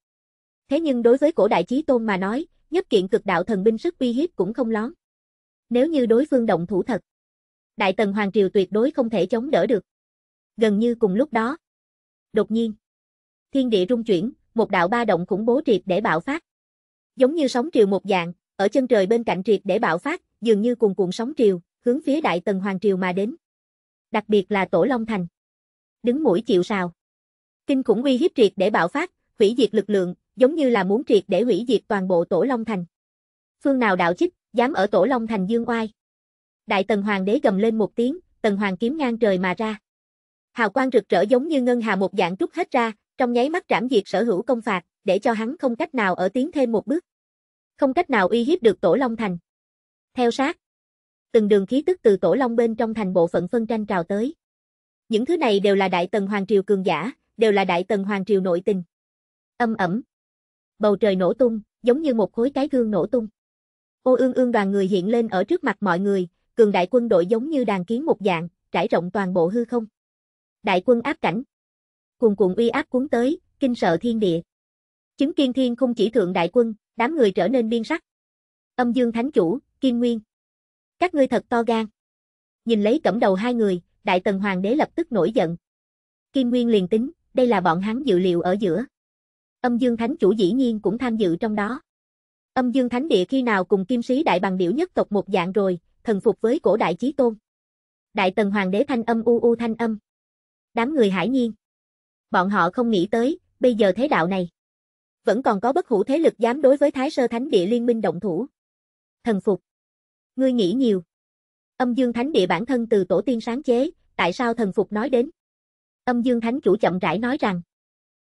Thế nhưng đối với cổ đại chí tôn mà nói, nhất kiện cực đạo thần binh sức uy hiếp cũng không lón. Nếu như đối phương động thủ thật, Đại Tần Hoàng Triều tuyệt đối không thể chống đỡ được. Gần như cùng lúc đó. Đột nhiên. Thiên địa rung chuyển, một đạo ba động khủng bố triệt để bạo phát. Giống như sóng triều một dạng, ở chân trời bên cạnh triệt để bạo phát, dường như cùng cuộn sóng triều, hướng phía Đại Tần Hoàng Triều mà đến. Đặc biệt là Tổ Long Thành. Đứng mũi chịu sào. Kinh khủng uy hiếp triệt để bạo phát, hủy diệt lực lượng, giống như là muốn triệt để hủy diệt toàn bộ Tổ Long Thành. Phương nào đạo chích, dám ở Tổ Long Thành dương oai. Đại Tần Hoàng đế gầm lên một tiếng, Tần Hoàng kiếm ngang trời mà ra. Hào quang rực rỡ giống như ngân hà một dạng trút hết ra, trong nháy mắt trảm diệt sở hữu công phạt, để cho hắn không cách nào ở tiến thêm một bước. Không cách nào uy hiếp được Tổ Long Thành. Theo sát, từng đường khí tức từ Tổ Long bên trong thành bộ phận phân tranh trào tới. Những thứ này đều là Đại Tần Hoàng Triều cường giả, đều là Đại Tần Hoàng Triều nội tình. Âm ẩm. Bầu trời nổ tung, giống như một khối cái gương nổ tung. Ô ương ương đoàn người hiện lên ở trước mặt mọi người, cường đại quân đội giống như đàn kiến một dạng, trải rộng toàn bộ hư không. Đại quân áp cảnh. Cuồn cuộn uy áp cuốn tới, kinh sợ thiên địa. Chứng kiên thiên không chỉ thượng đại quân, đám người trở nên biên sắc. Âm dương thánh chủ, Kim Nguyên. Các ngươi thật to gan. Nhìn lấy cẩm đầu hai người, đại tần hoàng đế lập tức nổi giận. Kim Nguyên liền tính, đây là bọn hắn dự liệu ở giữa. Âm dương thánh chủ dĩ nhiên cũng tham dự trong đó. Âm dương thánh địa khi nào cùng kim sĩ đại bằng điểu nhất tộc một dạng rồi, thần phục với cổ đại chí tôn. Đại tần hoàng đế thanh âm u u thanh âm. Đám người hải nhiên. Bọn họ không nghĩ tới, bây giờ thế đạo này. Vẫn còn có bất hủ thế lực dám đối với Thái Sơ Thánh Địa Liên minh động thủ. Thần phục. Ngươi nghĩ nhiều. Âm Dương Thánh Địa bản thân từ tổ tiên sáng chế, tại sao thần phục nói đến? Âm Dương Thánh chủ chậm rãi nói rằng.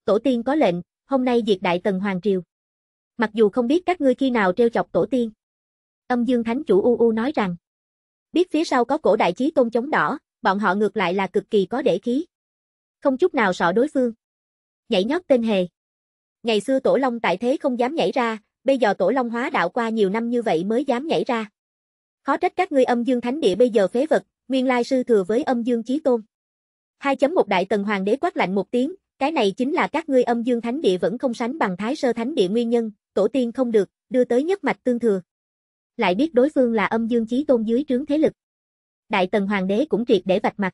Tổ tiên có lệnh, hôm nay diệt đại tần hoàng triều. Mặc dù không biết các ngươi khi nào treo chọc tổ tiên. Âm Dương Thánh chủ u u nói rằng. Biết phía sau có cổ đại chí tôn chống đỏ, bọn họ ngược lại là cực kỳ có để khí. Không chút nào sợ đối phương. Nhảy nhót tên hề. Ngày xưa Tổ Long tại thế không dám nhảy ra, bây giờ Tổ Long hóa đạo qua nhiều năm như vậy mới dám nhảy ra. Khó trách các ngươi âm dương thánh địa bây giờ phế vật, nguyên lai sư thừa với âm dương chí tôn. 2.1 Đại Tần Hoàng đế quát lạnh một tiếng, cái này chính là các ngươi âm dương thánh địa vẫn không sánh bằng thái sơ thánh địa nguyên nhân, tổ tiên không được, đưa tới nhất mạch tương thừa lại biết đối phương là âm dương chí tôn dưới trướng thế lực. Đại tần hoàng đế cũng triệt để vạch mặt.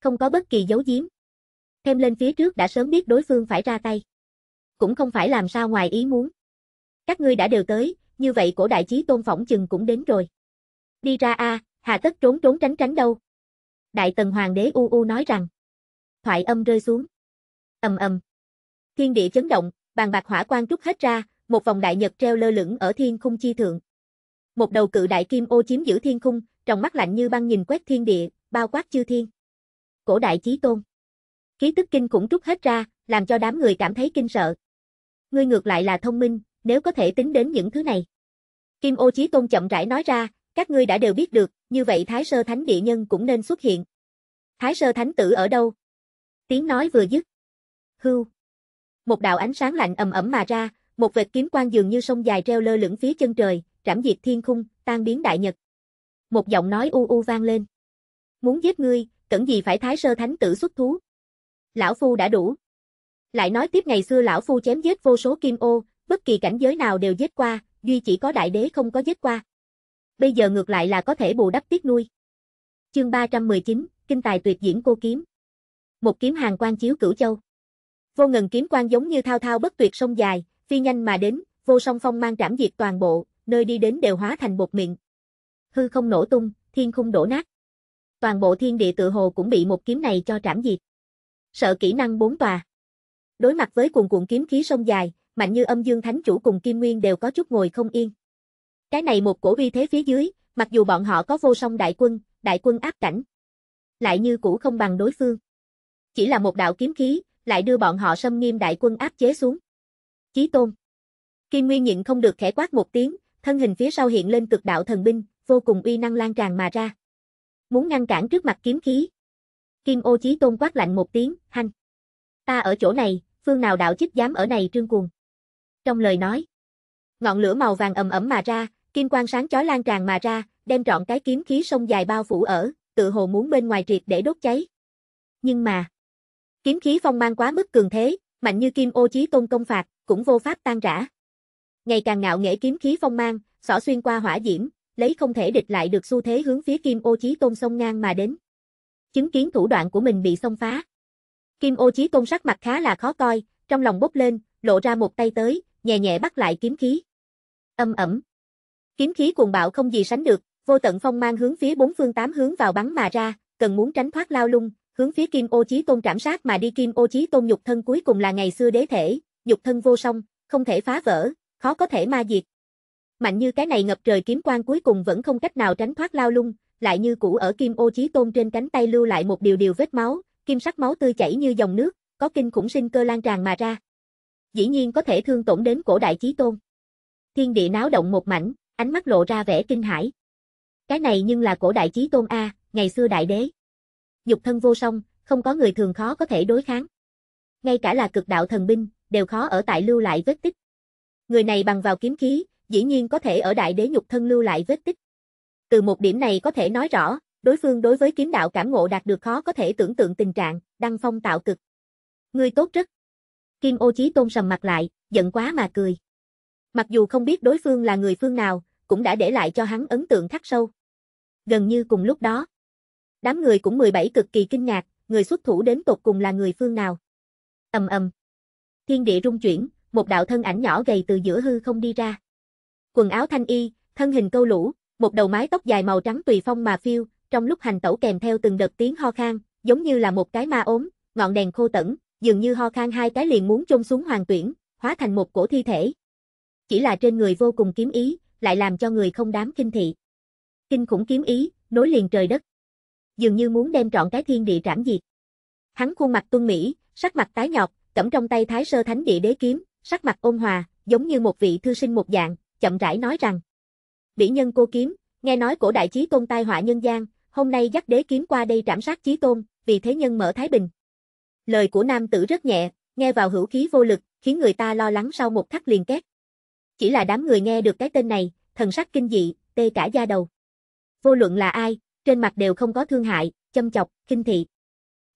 Không có bất kỳ giấu giếm. Thêm lên phía trước đã sớm biết đối phương phải ra tay. Cũng không phải làm sao ngoài ý muốn. Các ngươi đã đều tới, như vậy cổ đại chí tôn phỏng chừng cũng đến rồi. Đi ra a, à, hà tất trốn trốn tránh tránh đâu. Đại tần hoàng đế u u nói rằng. Thoại âm rơi xuống. Ầm ầm. Thiên địa chấn động, bàn bạc hỏa quang trút hết ra, một vòng đại nhật treo lơ lửng ở thiên khung chi thượng một đầu cự đại kim ô chiếm giữ thiên khung, trong mắt lạnh như băng nhìn quét thiên địa, bao quát chư thiên. Cổ đại chí tôn. Khí tức kinh cũng trút hết ra, làm cho đám người cảm thấy kinh sợ. Ngươi ngược lại là thông minh, nếu có thể tính đến những thứ này. Kim ô chí tôn chậm rãi nói ra, các ngươi đã đều biết được, như vậy Thái Sơ Thánh Địa Nhân cũng nên xuất hiện. Thái Sơ Thánh Tử ở đâu? Tiếng nói vừa dứt. Hưu. Một đạo ánh sáng lạnh ầm ẩm mà ra, một vệt kiếm quang dường như sông dài treo lơ lửng phía chân trời, trảm diệt thiên khung, tan biến đại nhật. Một giọng nói u u vang lên. Muốn giết ngươi, cẩn gì phải thái sơ thánh tử xuất thú. Lão Phu đã đủ. Lại nói tiếp ngày xưa Lão Phu chém giết vô số kim ô, bất kỳ cảnh giới nào đều giết qua, duy chỉ có đại đế không có giết qua. Bây giờ ngược lại là có thể bù đắp tiếc nuôi. Chương 319, Kinh tài tuyệt diễn cô kiếm. Một kiếm hàng quan chiếu cửu châu. Vô ngần kiếm quan giống như thao thao bất tuyệt sông dài, phi nhanh mà đến, vô song phong mang trảm diệt toàn bộ, nơi đi đến đều hóa thành bột miệng. Hư không nổ tung, thiên khung đổ nát. Toàn bộ thiên địa tự hồ cũng bị một kiếm này cho trảm diệt. Sợ kỹ năng bốn tòa. Đối mặt với cuồng cuộn kiếm khí sông dài, mạnh như âm dương thánh chủ cùng kim nguyên đều có chút ngồi không yên. Cái này một cổ vi thế phía dưới, mặc dù bọn họ có vô song đại quân, đại quân áp cảnh. Lại như cũ không bằng đối phương. Chỉ là một đạo kiếm khí, lại đưa bọn họ xâm nghiêm đại quân áp chế xuống. Chí tôn. Kim Nguyên nhịn không được khẽ quát một tiếng, thân hình phía sau hiện lên cực đạo thần binh, vô cùng uy năng lan tràn mà ra. Muốn ngăn cản trước mặt kiếm khí. Kim ô chí tôn quát lạnh một tiếng, hanh. Ta ở chỗ này, phương nào đạo chức dám ở này trương cuồng. Trong lời nói, ngọn lửa màu vàng ầm ẩm mà ra, kim quang sáng chói lan tràn mà ra, đem trọn cái kiếm khí sông dài bao phủ ở, tự hồ muốn bên ngoài triệt để đốt cháy. Nhưng mà, kiếm khí phong mang quá mức cường thế, mạnh như kim ô chí tôn công phạt, cũng vô pháp tan rã ngày càng ngạo nghễ kiếm khí phong mang, xỏ xuyên qua hỏa diễm, lấy không thể địch lại được xu thế hướng phía Kim Ô Chí Tôn sông ngang mà đến. Chứng kiến thủ đoạn của mình bị xông phá, Kim Ô Chí Tôn sắc mặt khá là khó coi, trong lòng bốc lên, lộ ra một tay tới, nhẹ nhẹ bắt lại kiếm khí. Âm ẩm. Kiếm khí cuồng bạo không gì sánh được, vô tận phong mang hướng phía bốn phương tám hướng vào bắn mà ra, cần muốn tránh thoát lao lung, hướng phía Kim Ô Chí Tôn trảm sát mà đi Kim Ô Chí Tôn nhục thân cuối cùng là ngày xưa đế thể, nhục thân vô song, không thể phá vỡ, khó có thể ma diệt. Mạnh như cái này ngập trời kiếm quan cuối cùng vẫn không cách nào tránh thoát lao lung, lại như cũ ở kim ô chí tôn trên cánh tay lưu lại một điều điều vết máu, kim sắc máu tươi chảy như dòng nước, có kinh khủng sinh cơ lan tràn mà ra. Dĩ nhiên có thể thương tổn đến cổ đại chí tôn. Thiên địa náo động một mảnh, ánh mắt lộ ra vẻ kinh hãi. Cái này nhưng là cổ đại chí tôn A, ngày xưa đại đế. Dục thân vô song, không có người thường khó có thể đối kháng. Ngay cả là cực đạo thần binh, đều khó ở tại lưu lại vết tích. Người này bằng vào kiếm khí, dĩ nhiên có thể ở đại đế nhục thân lưu lại vết tích. Từ một điểm này có thể nói rõ, đối phương đối với kiếm đạo cảm ngộ đạt được khó có thể tưởng tượng tình trạng, đăng phong tạo cực. người tốt rất. Kim ô chí tôn sầm mặt lại, giận quá mà cười. Mặc dù không biết đối phương là người phương nào, cũng đã để lại cho hắn ấn tượng khắc sâu. Gần như cùng lúc đó, đám người cũng 17 cực kỳ kinh ngạc, người xuất thủ đến tột cùng là người phương nào. Ầm ầm. Thiên địa rung chuyển, một đạo thân ảnh nhỏ gầy từ giữa hư không đi ra. Quần áo thanh y, thân hình câu lũ, một đầu mái tóc dài màu trắng tùy phong mà phiêu, trong lúc hành tẩu kèm theo từng đợt tiếng ho khan, giống như là một cái ma ốm, ngọn đèn khô tẩn, dường như ho khan hai cái liền muốn chôn xuống hoàng tuyển, hóa thành một cổ thi thể. Chỉ là trên người vô cùng kiếm ý, lại làm cho người không đám kinh thị. Kinh khủng kiếm ý, nối liền trời đất. Dường như muốn đem trọn cái thiên địa trảm diệt. Hắn khuôn mặt tuân mỹ, sắc mặt tái nhợt, cẩm trong tay Thái Sơ Thánh Địa Đế kiếm, sắc mặt ôn hòa, giống như một vị thư sinh một dạng, chậm rãi nói rằng. Bỉ nhân cô kiếm, nghe nói cổ đại chí tôn tai họa nhân gian, hôm nay dắt đế kiếm qua đây trảm sát chí tôn, vì thế nhân mở Thái Bình. Lời của nam tử rất nhẹ, nghe vào hữu khí vô lực, khiến người ta lo lắng sau một khắc liền két. Chỉ là đám người nghe được cái tên này, thần sắc kinh dị, tê cả da đầu. Vô luận là ai, trên mặt đều không có thương hại, châm chọc, kinh thị.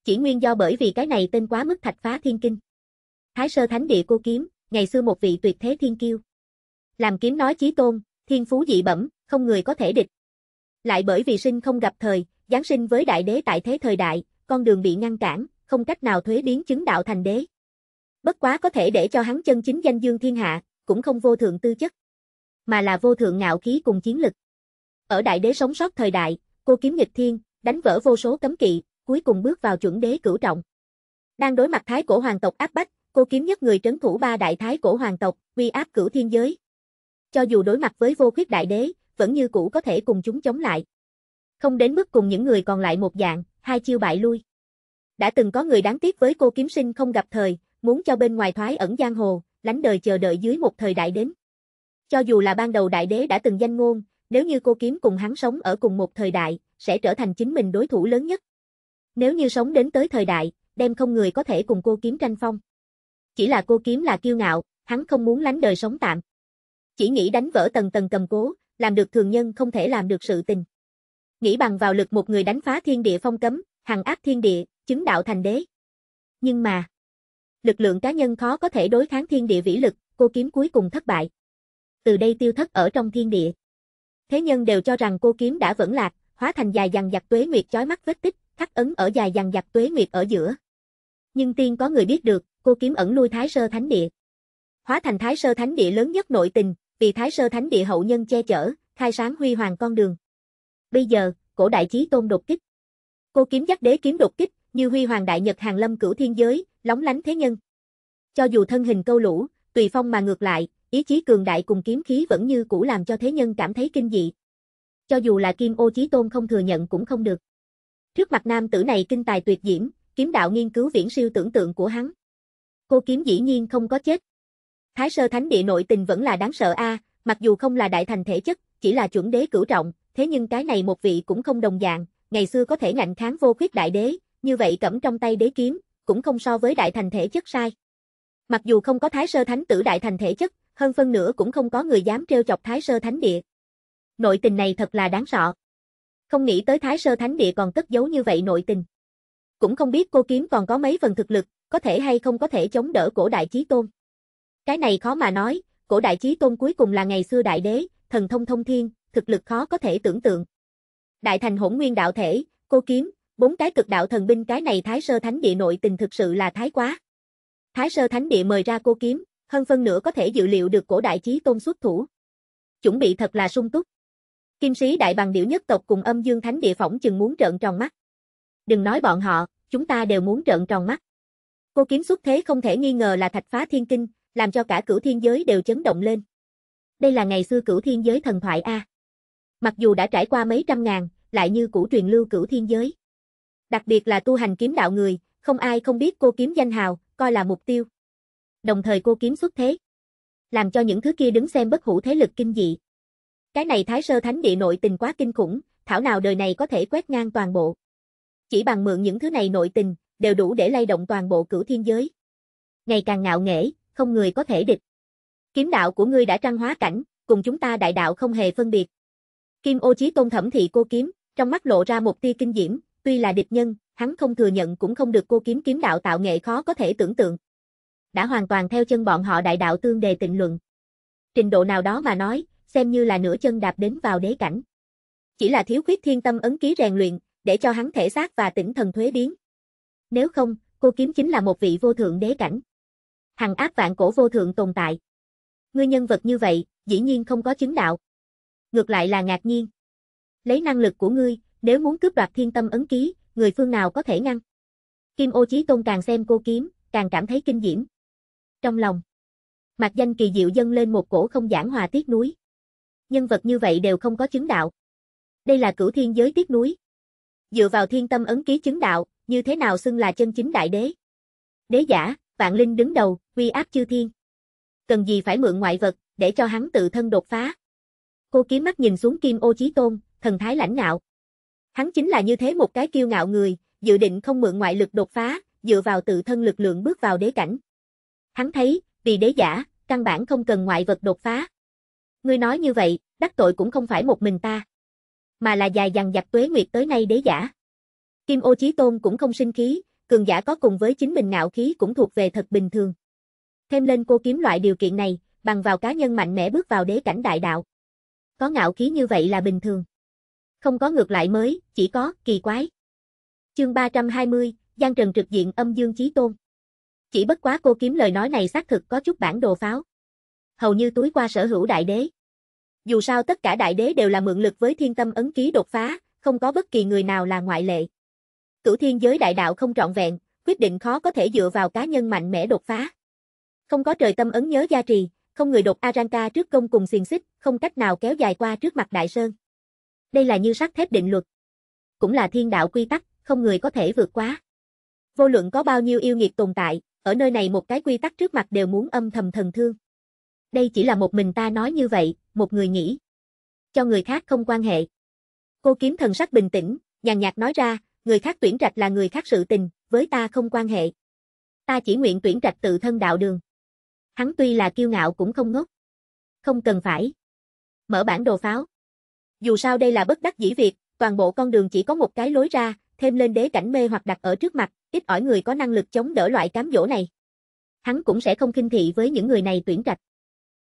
Chỉ nguyên do bởi vì cái này tên quá mức thạch phá thiên kinh. Thái sơ thánh địa cô kiếm, ngày xưa một vị tuyệt thế thiên kiêu. Làm kiếm nói chí tôn, thiên phú dị bẩm, không người có thể địch. Lại bởi vì sinh không gặp thời, giáng sinh với đại đế tại thế thời đại, con đường bị ngăn cản, không cách nào thuế biến chứng đạo thành đế. Bất quá có thể để cho hắn chân chính danh dương thiên hạ, cũng không vô thượng tư chất, mà là vô thượng ngạo khí cùng chiến lực. Ở đại đế sống sót thời đại, cô kiếm nghịch thiên, đánh vỡ vô số cấm kỵ, cuối cùng bước vào chuẩn đế cửu trọng. Đang đối mặt thái cổ hoàng tộc áp bách, Cô kiếm nhất người trấn thủ ba đại thái cổ hoàng tộc, uy áp cửu thiên giới. Cho dù đối mặt với vô khuyết đại đế, vẫn như cũ có thể cùng chúng chống lại. Không đến mức cùng những người còn lại một dạng, hai chiêu bại lui. Đã từng có người đáng tiếc với cô kiếm sinh không gặp thời, muốn cho bên ngoài thoái ẩn giang hồ, lánh đời chờ đợi dưới một thời đại đến. Cho dù là ban đầu đại đế đã từng danh ngôn, nếu như cô kiếm cùng hắn sống ở cùng một thời đại, sẽ trở thành chính mình đối thủ lớn nhất. Nếu như sống đến tới thời đại, đem không người có thể cùng cô kiếm tranh phong. Chỉ là cô kiếm là kiêu ngạo, hắn không muốn lánh đời sống tạm. Chỉ nghĩ đánh vỡ tầng tầng cầm cố, làm được thường nhân không thể làm được sự tình. Nghĩ bằng vào lực một người đánh phá thiên địa phong cấm, hằng ác thiên địa, chứng đạo thành đế. Nhưng mà, lực lượng cá nhân khó có thể đối kháng thiên địa vĩ lực, cô kiếm cuối cùng thất bại. Từ đây tiêu thất ở trong thiên địa. Thế nhân đều cho rằng cô kiếm đã vẫn lạc, hóa thành dài dằng dặc tuế nguyệt chói mắt vết tích, khắc ấn ở dài dằng dặc tuế nguyệt ở giữa nhưng tiên có người biết được, cô kiếm ẩn lui Thái Sơ Thánh Địa. Hóa thành Thái Sơ Thánh Địa lớn nhất nội tình, vì Thái Sơ Thánh Địa hậu nhân che chở, khai sáng huy hoàng con đường. Bây giờ, cổ đại chí tôn đột kích. Cô kiếm dắt đế kiếm đột kích, như huy hoàng đại nhật hàng lâm cửu thiên giới, lóng lánh thế nhân. Cho dù thân hình câu lũ, tùy phong mà ngược lại, ý chí cường đại cùng kiếm khí vẫn như cũ làm cho thế nhân cảm thấy kinh dị. Cho dù là Kim Ô Chí Tôn không thừa nhận cũng không được. Trước mặt nam tử này kinh tài tuyệt diễm, kiếm đạo nghiên cứu viễn siêu tưởng tượng của hắn. Cô kiếm dĩ nhiên không có chết. Thái sơ thánh địa nội tình vẫn là đáng sợ a, mặc dù không là đại thành thể chất, chỉ là chuẩn đế cửu trọng, thế nhưng cái này một vị cũng không đồng dạng, ngày xưa có thể ngạnh kháng vô khuyết đại đế, như vậy cẩm trong tay đế kiếm, cũng không so với đại thành thể chất sai. Mặc dù không có thái sơ thánh tử đại thành thể chất, hơn phân nữa cũng không có người dám trêu chọc thái sơ thánh địa. Nội tình này thật là đáng sợ. Không nghĩ tới thái sơ thánh địa còn cất giấu như vậy nội tình cũng không biết cô kiếm còn có mấy phần thực lực, có thể hay không có thể chống đỡ cổ đại chí tôn. Cái này khó mà nói, cổ đại chí tôn cuối cùng là ngày xưa đại đế, thần thông thông thiên, thực lực khó có thể tưởng tượng. Đại thành hỗn nguyên đạo thể, cô kiếm, bốn cái cực đạo thần binh cái này thái sơ thánh địa nội tình thực sự là thái quá. Thái sơ thánh địa mời ra cô kiếm, hơn phân nửa có thể dự liệu được cổ đại chí tôn xuất thủ. Chuẩn bị thật là sung túc. Kim sĩ đại bằng điểu nhất tộc cùng âm dương thánh địa phỏng chừng muốn trợn tròn mắt đừng nói bọn họ, chúng ta đều muốn trợn tròn mắt. Cô kiếm xuất thế không thể nghi ngờ là thạch phá thiên kinh, làm cho cả cửu thiên giới đều chấn động lên. Đây là ngày xưa cửu thiên giới thần thoại A. Mặc dù đã trải qua mấy trăm ngàn, lại như cũ truyền lưu cửu thiên giới. Đặc biệt là tu hành kiếm đạo người, không ai không biết cô kiếm danh hào, coi là mục tiêu. Đồng thời cô kiếm xuất thế. Làm cho những thứ kia đứng xem bất hủ thế lực kinh dị. Cái này thái sơ thánh địa nội tình quá kinh khủng, thảo nào đời này có thể quét ngang toàn bộ. Chỉ bằng mượn những thứ này nội tình, đều đủ để lay động toàn bộ cửu thiên giới. Ngày càng ngạo nghễ, không người có thể địch. Kiếm đạo của ngươi đã trăng hóa cảnh, cùng chúng ta đại đạo không hề phân biệt. Kim ô chí tôn thẩm thị cô kiếm, trong mắt lộ ra một tia kinh diễm, tuy là địch nhân, hắn không thừa nhận cũng không được cô kiếm kiếm đạo tạo nghệ khó có thể tưởng tượng. Đã hoàn toàn theo chân bọn họ đại đạo tương đề tịnh luận. Trình độ nào đó mà nói, xem như là nửa chân đạp đến vào đế cảnh. Chỉ là thiếu khuyết thiên tâm ấn ký rèn luyện, để cho hắn thể xác và tỉnh thần thuế biến. Nếu không, cô kiếm chính là một vị vô thượng đế cảnh. Hằng áp vạn cổ vô thượng tồn tại. Ngươi nhân vật như vậy, dĩ nhiên không có chứng đạo. Ngược lại là ngạc nhiên. Lấy năng lực của ngươi, nếu muốn cướp đoạt thiên tâm ấn ký, người phương nào có thể ngăn. Kim ô chí tôn càng xem cô kiếm, càng cảm thấy kinh diễm. Trong lòng, mặt danh kỳ diệu dâng lên một cổ không giảng hòa tiết núi. Nhân vật như vậy đều không có chứng đạo. Đây là cửu thiên giới tiết núi, dựa vào thiên tâm ấn ký chứng đạo, như thế nào xưng là chân chính đại đế. Đế giả, vạn linh đứng đầu, uy áp chư thiên. Cần gì phải mượn ngoại vật, để cho hắn tự thân đột phá. Cô kiếm mắt nhìn xuống kim ô chí tôn, thần thái lãnh ngạo. Hắn chính là như thế một cái kiêu ngạo người, dự định không mượn ngoại lực đột phá, dựa vào tự thân lực lượng bước vào đế cảnh. Hắn thấy, vì đế giả, căn bản không cần ngoại vật đột phá. Ngươi nói như vậy, đắc tội cũng không phải một mình ta mà là dài dằng dặc tuế nguyệt tới nay đế giả. Kim ô chí tôn cũng không sinh khí, cường giả có cùng với chính mình ngạo khí cũng thuộc về thật bình thường. Thêm lên cô kiếm loại điều kiện này, bằng vào cá nhân mạnh mẽ bước vào đế cảnh đại đạo. Có ngạo khí như vậy là bình thường. Không có ngược lại mới, chỉ có kỳ quái. Chương 320, Giang Trần trực diện âm dương chí tôn. Chỉ bất quá cô kiếm lời nói này xác thực có chút bản đồ pháo. Hầu như túi qua sở hữu đại đế. Dù sao tất cả đại đế đều là mượn lực với thiên tâm ấn ký đột phá, không có bất kỳ người nào là ngoại lệ. Cửu thiên giới đại đạo không trọn vẹn, quyết định khó có thể dựa vào cá nhân mạnh mẽ đột phá. Không có trời tâm ấn nhớ gia trì, không người đột Aranka trước công cùng xiềng xích, không cách nào kéo dài qua trước mặt Đại Sơn. Đây là như sắt thép định luật. Cũng là thiên đạo quy tắc, không người có thể vượt quá. Vô luận có bao nhiêu yêu nghiệt tồn tại, ở nơi này một cái quy tắc trước mặt đều muốn âm thầm thần thương. Đây chỉ là một mình ta nói như vậy, một người nghĩ. Cho người khác không quan hệ. Cô kiếm thần sắc bình tĩnh, nhàn nhạt nói ra, người khác tuyển trạch là người khác sự tình, với ta không quan hệ. Ta chỉ nguyện tuyển trạch tự thân đạo đường. Hắn tuy là kiêu ngạo cũng không ngốc. Không cần phải. Mở bản đồ pháo. Dù sao đây là bất đắc dĩ việc, toàn bộ con đường chỉ có một cái lối ra, thêm lên đế cảnh mê hoặc đặt ở trước mặt, ít ỏi người có năng lực chống đỡ loại cám dỗ này. Hắn cũng sẽ không kinh thị với những người này tuyển trạch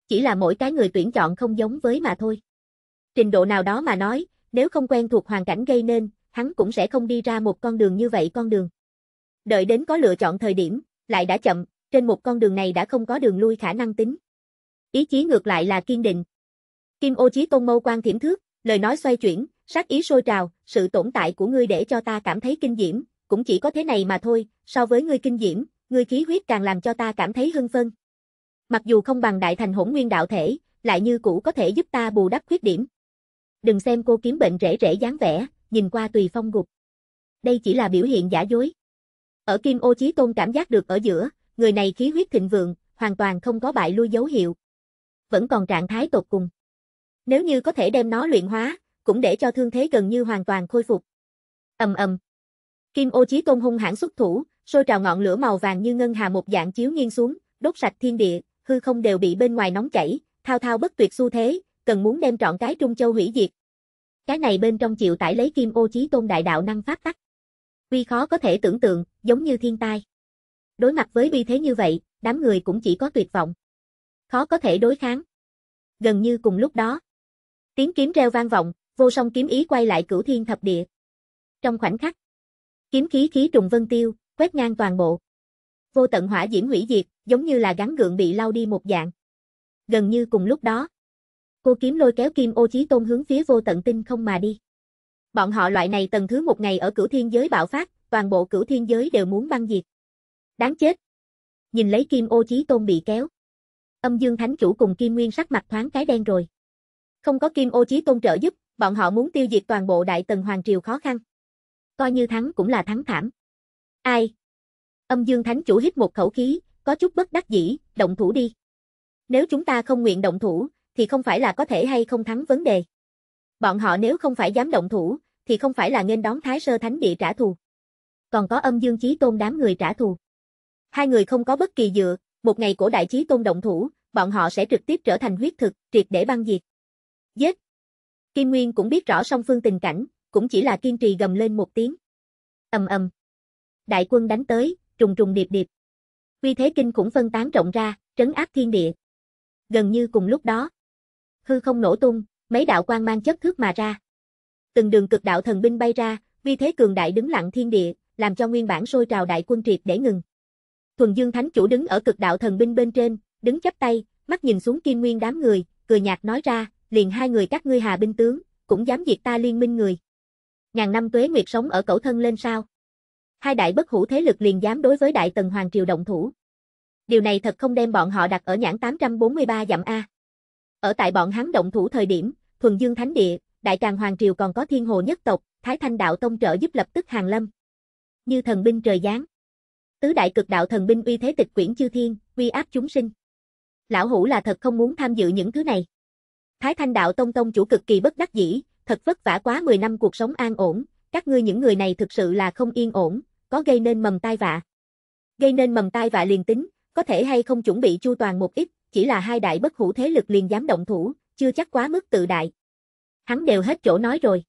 chỉ là mỗi cái người tuyển chọn không giống với mà thôi. Trình độ nào đó mà nói, nếu không quen thuộc hoàn cảnh gây nên, hắn cũng sẽ không đi ra một con đường như vậy con đường. Đợi đến có lựa chọn thời điểm, lại đã chậm, trên một con đường này đã không có đường lui khả năng tính. Ý chí ngược lại là kiên định. Kim ô chí tôn mâu quan thiểm thước, lời nói xoay chuyển, sát ý sôi trào, sự tồn tại của ngươi để cho ta cảm thấy kinh diễm, cũng chỉ có thế này mà thôi, so với ngươi kinh diễm, ngươi khí huyết càng làm cho ta cảm thấy hưng phân Mặc dù không bằng đại thành hỗn nguyên đạo thể, lại như cũ có thể giúp ta bù đắp khuyết điểm. Đừng xem cô kiếm bệnh rễ rễ dáng vẻ, nhìn qua tùy phong gục. Đây chỉ là biểu hiện giả dối. Ở Kim Ô Chí Tôn cảm giác được ở giữa, người này khí huyết thịnh vượng, hoàn toàn không có bại lui dấu hiệu. Vẫn còn trạng thái tột cùng. Nếu như có thể đem nó luyện hóa, cũng để cho thương thế gần như hoàn toàn khôi phục. Ầm ầm. Kim Ô Chí Tôn hung hãn xuất thủ, sôi trào ngọn lửa màu vàng như ngân hà một dạng chiếu nghiêng xuống, đốt sạch thiên địa, hư không đều bị bên ngoài nóng chảy, thao thao bất tuyệt xu thế, cần muốn đem trọn cái Trung Châu hủy diệt. Cái này bên trong chịu tải lấy kim ô chí tôn đại đạo năng phát tắc. Uy khó có thể tưởng tượng, giống như thiên tai. Đối mặt với bi thế như vậy, đám người cũng chỉ có tuyệt vọng. Khó có thể đối kháng. Gần như cùng lúc đó, tiếng kiếm reo vang vọng, vô song kiếm ý quay lại cửu thiên thập địa. Trong khoảnh khắc, kiếm khí khí trùng vân tiêu, quét ngang toàn bộ. Vô tận hỏa diễm hủy diệt, giống như là gắn gượng bị lau đi một dạng. Gần như cùng lúc đó, cô kiếm lôi kéo kim ô chí tôn hướng phía vô tận tinh không mà đi. Bọn họ loại này tầng thứ một ngày ở cửu thiên giới bạo phát, toàn bộ cửu thiên giới đều muốn băng diệt. Đáng chết. Nhìn lấy kim ô chí tôn bị kéo. Âm dương thánh chủ cùng kim nguyên sắc mặt thoáng cái đen rồi. Không có kim ô chí tôn trợ giúp, bọn họ muốn tiêu diệt toàn bộ đại tần hoàng triều khó khăn. Coi như thắng cũng là thắng thảm. Ai? Âm dương thánh chủ hít một khẩu khí, có chút bất đắc dĩ, động thủ đi. Nếu chúng ta không nguyện động thủ, thì không phải là có thể hay không thắng vấn đề. Bọn họ nếu không phải dám động thủ, thì không phải là nên đón Thái Sơ Thánh Địa trả thù. Còn có âm dương chí tôn đám người trả thù. Hai người không có bất kỳ dựa, một ngày cổ đại chí tôn động thủ, bọn họ sẽ trực tiếp trở thành huyết thực, triệt để băng diệt. Giết! Kim Nguyên cũng biết rõ song phương tình cảnh, cũng chỉ là kiên trì gầm lên một tiếng. ầm ầm. Đại quân đánh tới, trùng trùng điệp điệp vì thế kinh khủng phân tán rộng ra, trấn áp thiên địa. Gần như cùng lúc đó, hư không nổ tung, mấy đạo quang mang chất thước mà ra. Từng đường cực đạo thần binh bay ra, vì thế cường đại đứng lặng thiên địa, làm cho nguyên bản sôi trào đại quân triệt để ngừng. Thuần Dương Thánh chủ đứng ở cực đạo thần binh bên trên, đứng chắp tay, mắt nhìn xuống Kim Nguyên đám người, cười nhạt nói ra, liền hai người các ngươi hà binh tướng, cũng dám diệt ta liên minh người. Ngàn năm tuế nguyệt sống ở cẩu thân lên sao? hai đại bất hủ thế lực liền dám đối với đại tần hoàng triều động thủ. Điều này thật không đem bọn họ đặt ở nhãn 843 dặm A. Ở tại bọn hắn động thủ thời điểm, thuần dương thánh địa, đại tràng hoàng triều còn có thiên hồ nhất tộc, thái thanh đạo tông trợ giúp lập tức hàng lâm. Như thần binh trời giáng. Tứ đại cực đạo thần binh uy thế tịch quyển chư thiên, uy áp chúng sinh. Lão hủ là thật không muốn tham dự những thứ này. Thái thanh đạo tông tông chủ cực kỳ bất đắc dĩ, thật vất vả quá 10 năm cuộc sống an ổn, các ngươi những người này thực sự là không yên ổn, có gây nên mầm tai vạ. Gây nên mầm tai vạ liền tính, có thể hay không chuẩn bị chu toàn một ít, chỉ là hai đại bất hủ thế lực liền dám động thủ, chưa chắc quá mức tự đại. Hắn đều hết chỗ nói rồi.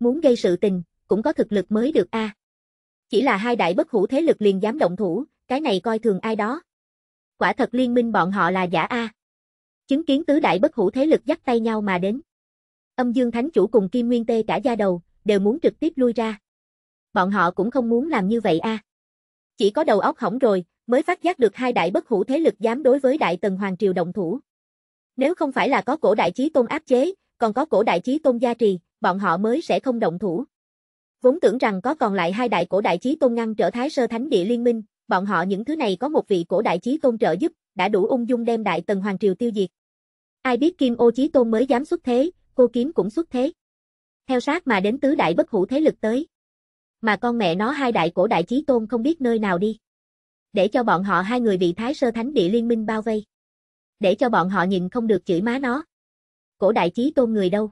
Muốn gây sự tình, cũng có thực lực mới được a. À. Chỉ là hai đại bất hủ thế lực liền dám động thủ, cái này coi thường ai đó. Quả thật liên minh bọn họ là giả a. À. Chứng kiến tứ đại bất hủ thế lực dắt tay nhau mà đến. Âm Dương Thánh chủ cùng Kim Nguyên Tê cả da đầu, đều muốn trực tiếp lui ra. Bọn họ cũng không muốn làm như vậy a. À. Chỉ có đầu óc hỏng rồi, mới phát giác được hai đại bất hủ thế lực dám đối với đại tần hoàng triều động thủ. Nếu không phải là có cổ đại chí tôn áp chế, còn có cổ đại chí tôn gia trì, bọn họ mới sẽ không động thủ. Vốn tưởng rằng có còn lại hai đại cổ đại chí tôn ngăn trở Thái Sơ Thánh Địa Liên Minh, bọn họ những thứ này có một vị cổ đại chí tôn trợ giúp, đã đủ ung dung đem đại tần hoàng triều tiêu diệt. Ai biết Kim Ô Chí Tôn mới dám xuất thế, cô kiếm cũng xuất thế theo sát mà đến tứ đại bất hủ thế lực tới. Mà con mẹ nó hai đại cổ đại chí tôn không biết nơi nào đi. Để cho bọn họ hai người vị thái sơ thánh địa liên minh bao vây. Để cho bọn họ nhìn không được chửi má nó. Cổ đại chí tôn người đâu?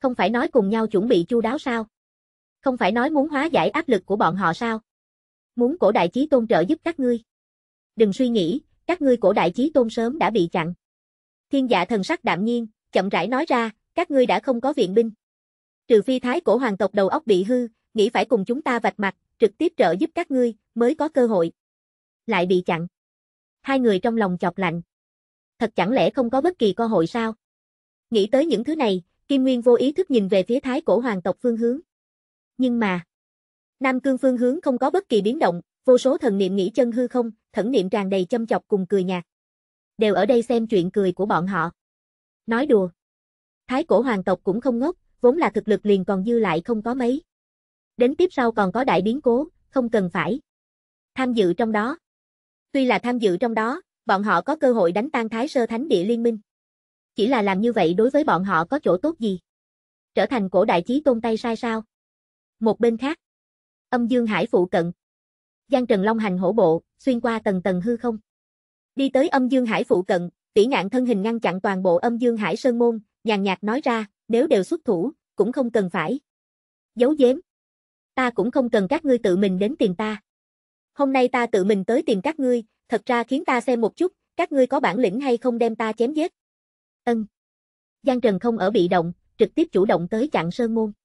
Không phải nói cùng nhau chuẩn bị chu đáo sao? Không phải nói muốn hóa giải áp lực của bọn họ sao? Muốn cổ đại chí tôn trợ giúp các ngươi. Đừng suy nghĩ, các ngươi cổ đại chí tôn sớm đã bị chặn. Thiên giả dạ thần sắc đạm nhiên, chậm rãi nói ra, các ngươi đã không có viện binh. Trừ phi thái cổ hoàng tộc đầu óc bị hư, nghĩ phải cùng chúng ta vạch mặt, trực tiếp trợ giúp các ngươi, mới có cơ hội. Lại bị chặn. Hai người trong lòng chọc lạnh. Thật chẳng lẽ không có bất kỳ cơ hội sao? Nghĩ tới những thứ này, Kim Nguyên vô ý thức nhìn về phía thái cổ hoàng tộc phương hướng. Nhưng mà, Nam Cương phương hướng không có bất kỳ biến động, vô số thần niệm nghĩ chân hư không, thẩn niệm tràn đầy châm chọc cùng cười nhạt. Đều ở đây xem chuyện cười của bọn họ. Nói đùa. Thái cổ hoàng tộc cũng không ngốc, vốn là thực lực liền còn dư lại không có mấy. Đến tiếp sau còn có đại biến cố, không cần phải tham dự trong đó. Tuy là tham dự trong đó, bọn họ có cơ hội đánh tan Thái Sơ Thánh Địa Liên Minh. Chỉ là làm như vậy đối với bọn họ có chỗ tốt gì? Trở thành cổ đại chí tôn tay sai sao? Một bên khác, âm dương hải phụ cận. Giang Trần Long hành hổ bộ, xuyên qua tầng tầng hư không. Đi tới âm dương hải phụ cận, tỉ ngạn thân hình ngăn chặn toàn bộ âm dương hải sơn môn, nhàn nhạt nói ra, nếu đều xuất thủ, cũng không cần phải. Giấu giếm. Ta cũng không cần các ngươi tự mình đến tìm ta. Hôm nay ta tự mình tới tìm các ngươi, thật ra khiến ta xem một chút, các ngươi có bản lĩnh hay không đem ta chém giết. Ân. Giang Trần không ở bị động, trực tiếp chủ động tới chặn Sơn Môn.